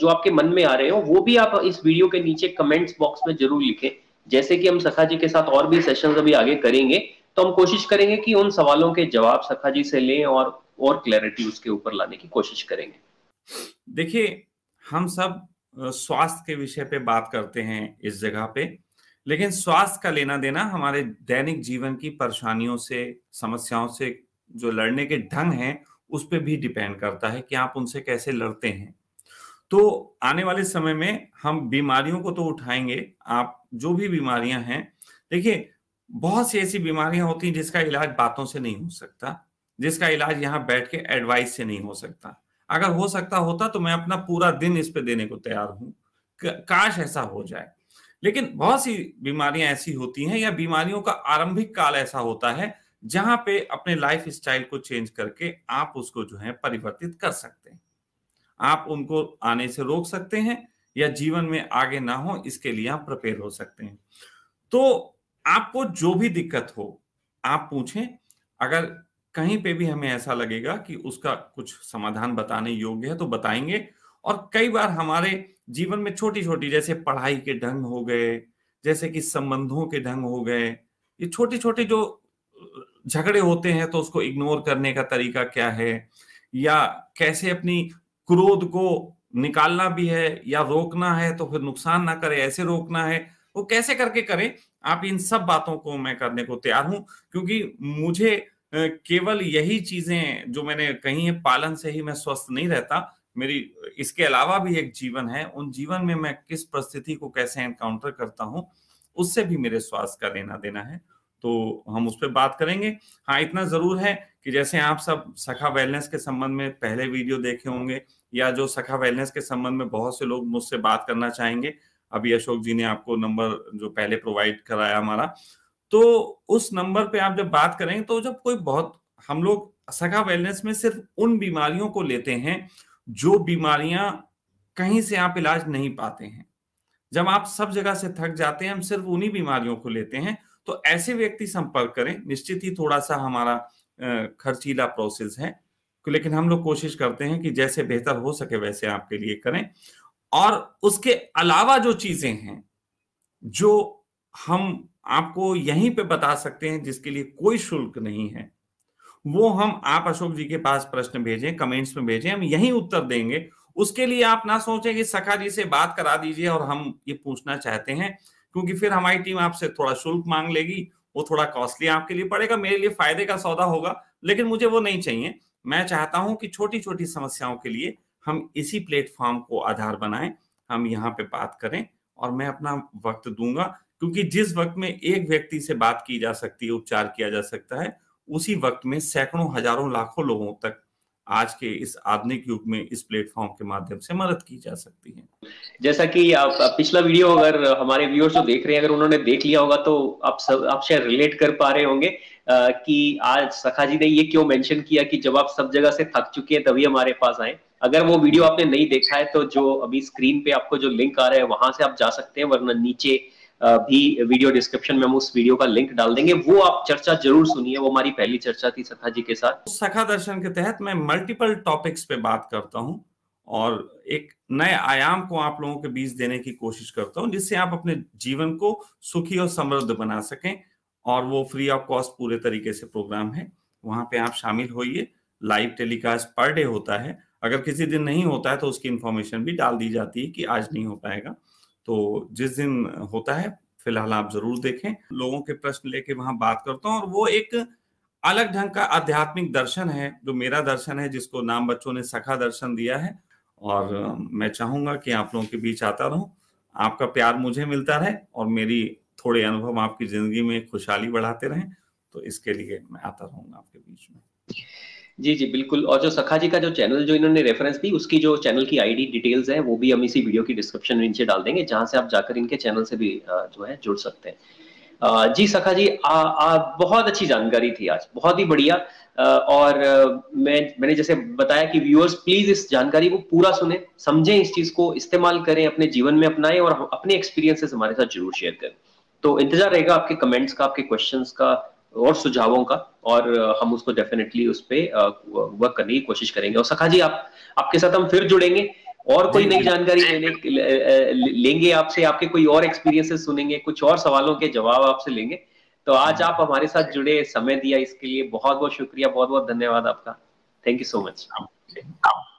जो आपके मन में आ रहे हो वो भी आप इस वीडियो के नीचे कमेंट्स बॉक्स में जरूर लिखें जैसे कि हम सखा जी के साथ और भी सेशन अभी आगे करेंगे तो हम कोशिश करेंगे कि उन सवालों के जवाब सखा जी से लें और और क्लैरिटी उसके ऊपर लाने की कोशिश करेंगे देखिए हम सब स्वास्थ्य के विषय पे बात करते हैं इस जगह पे लेकिन स्वास्थ्य का लेना देना हमारे दैनिक जीवन की परेशानियों से समस्याओं से जो लड़ने के ढंग हैं उस पर भी डिपेंड करता है कि आप उनसे कैसे लड़ते हैं तो आने वाले समय में हम बीमारियों को तो उठाएंगे आप जो भी बीमारियां हैं देखिए बहुत सी ऐसी बीमारियां होती हैं जिसका इलाज बातों से नहीं हो सकता जिसका इलाज यहाँ बैठ के एडवाइस से नहीं हो सकता अगर हो सकता होता तो मैं अपना पूरा दिन इस पे देने को तैयार हूं काश ऐसा हो जाए लेकिन बहुत सी बीमारियां ऐसी होती हैं या बीमारियों का आरंभिक काल ऐसा होता है जहां पे अपने लाइफ स्टाइल को चेंज करके आप उसको जो है परिवर्तित कर सकते हैं आप उनको आने से रोक सकते हैं या जीवन में आगे ना हो इसके लिए आप प्रिपेयर हो सकते हैं तो आपको जो भी दिक्कत हो आप पूछें अगर कहीं पे भी हमें ऐसा लगेगा कि उसका कुछ समाधान बताने योग्य है तो बताएंगे और कई बार हमारे जीवन में छोटी छोटी जैसे पढ़ाई के ढंग हो गए जैसे कि संबंधों के ढंग हो गए ये छोटे छोटे जो झगड़े होते हैं तो उसको इग्नोर करने का तरीका क्या है या कैसे अपनी क्रोध को निकालना भी है या रोकना है तो फिर नुकसान ना करे ऐसे रोकना है वो कैसे करके करें आप इन सब बातों को मैं करने को तैयार हूं क्योंकि मुझे केवल यही चीजें जो मैंने कही है पालन से ही मैं स्वस्थ नहीं रहता मेरी इसके अलावा भी एक जीवन है उन जीवन में मैं किस परिस्थिति को कैसे एनकाउंटर करता हूँ उससे भी मेरे स्वास्थ्य का लेना देना है तो हम उस पर बात करेंगे हाँ इतना जरूर है कि जैसे आप सब सखा वेलनेस के संबंध में पहले वीडियो देखे होंगे या जो सखा वेलनेस के संबंध में बहुत से लोग मुझसे बात करना चाहेंगे अभी अशोक जी ने आपको नंबर जो पहले प्रोवाइड कराया हमारा तो उस नंबर पे आप जब बात करेंगे तो जब कोई बहुत हम लोग सखा वेलनेस में सिर्फ उन बीमारियों को लेते हैं जो बीमारियां कहीं से आप इलाज नहीं पाते हैं जब आप सब जगह से थक जाते हैं हम सिर्फ उन्हीं बीमारियों को लेते हैं तो ऐसे व्यक्ति संपर्क करें निश्चित ही थोड़ा सा हमारा खर्चीला प्रोसेस है लेकिन हम लोग कोशिश करते हैं कि जैसे बेहतर हो सके वैसे आपके लिए करें और उसके अलावा जो चीजें हैं जो हम आपको यहीं पे बता सकते हैं जिसके लिए कोई शुल्क नहीं है वो हम आप अशोक जी के पास प्रश्न भेजें कमेंट्स में भेजें हम यहीं उत्तर देंगे उसके लिए आप ना सोचें कि सखा जी से बात करा दीजिए और हम ये पूछना चाहते हैं क्योंकि फिर हमारी टीम आपसे थोड़ा शुल्क मांग लेगी वो थोड़ा कॉस्टली आपके लिए पड़ेगा मेरे लिए फायदे का सौदा होगा लेकिन मुझे वो नहीं चाहिए मैं चाहता हूं कि छोटी छोटी समस्याओं के लिए हम इसी प्लेटफॉर्म को आधार बनाएं हम यहाँ पे बात करें और मैं अपना वक्त दूंगा क्योंकि जिस वक्त में एक व्यक्ति से बात की जा सकती है उपचार किया जा सकता है उसी वक्त में सैकड़ों हजारों लाखों लोगों तक आज के इस आधुनिक युग में इस प्लेटफॉर्म के माध्यम से मदद की जा सकती है जैसा कि आप पिछला वीडियो अगर हमारे व्यूअर्स जो देख रहे हैं अगर उन्होंने देख लिया होगा तो आप सब आप शायद रिलेट कर पा रहे होंगे कि आज सखा जी ने ये क्यों मेंशन किया कि जब आप सब जगह से थक चुके हैं तभी हमारे पास आए अगर वो वीडियो आपने नहीं देखा है तो जो अभी स्क्रीन पे आपको जो लिंक आ रहा है वहां से आप जा सकते हैं वरना नीचे भी वीडियो डिस्क्रिप्शन में हम उस वीडियो का लिंक डाल देंगे वो आप चर्चा जरूर सुनिए वो हमारी पहली चर्चा थी सखा जी के साथ तो सखा दर्शन के तहत मैं मल्टीपल टॉपिक्स पे बात करता हूँ और एक नए आयाम को आप लोगों के बीच देने की कोशिश करता हूँ जिससे आप अपने जीवन को सुखी और समृद्ध बना सकें और वो फ्री ऑफ कॉस्ट पूरे तरीके से प्रोग्राम है वहां पे आप शामिल होइए लाइव टेलीकास्ट पर डे होता है अगर किसी दिन नहीं होता है तो उसकी इन्फॉर्मेशन भी डाल दी जाती है कि आज नहीं हो पाएगा तो जिस दिन होता है फिलहाल आप जरूर देखें लोगों के प्रश्न लेके वहां बात करता हूँ और वो एक अलग ढंग का आध्यात्मिक दर्शन है जो मेरा दर्शन है जिसको नाम बच्चों ने सखा दर्शन दिया है और मैं चाहूंगा कि आप लोगों के बीच आता रहूं आपका प्यार मुझे मिलता रहे और मेरी थोड़े अनुभव आपकी जिंदगी में खुशहाली बढ़ाते रहें तो इसके लिए मैं आता रहूंगा आपके बीच में जी जी बिल्कुल और जो सखा जी का जो चैनल जो इन्होंने रेफरेंस दी उसकी जो चैनल की आईडी डिटेल्स है वो भी हम इसी वीडियो की डिस्क्रिप्शन में नीचे डाल देंगे जहां से आप जाकर इनके चैनल से भी जो है जुड़ सकते हैं जी सखा जी आ, आ, बहुत अच्छी जानकारी थी आज बहुत ही बढ़िया और मैं मैंने जैसे बताया कि व्यूअर्स प्लीज इस जानकारी को पूरा सुने समझें इस चीज को इस्तेमाल करें अपने जीवन में अपनाएं और अपने एक्सपीरियंसेस हमारे साथ जरूर शेयर करें तो इंतजार रहेगा आपके कमेंट्स का आपके क्वेश्चंस का और सुझावों का और हम उसको डेफिनेटली उस पर वर्क करने की कोशिश करेंगे और सखा जी आप आपके साथ हम फिर जुड़ेंगे और कोई नई जानकारी लेने लेंगे आपसे आपके कोई और एक्सपीरियंसेस सुनेंगे कुछ और सवालों के जवाब आपसे लेंगे तो आज आप हमारे साथ जुड़े समय दिया इसके लिए बहुत बहुत शुक्रिया बहुत बहुत धन्यवाद आपका थैंक यू सो मच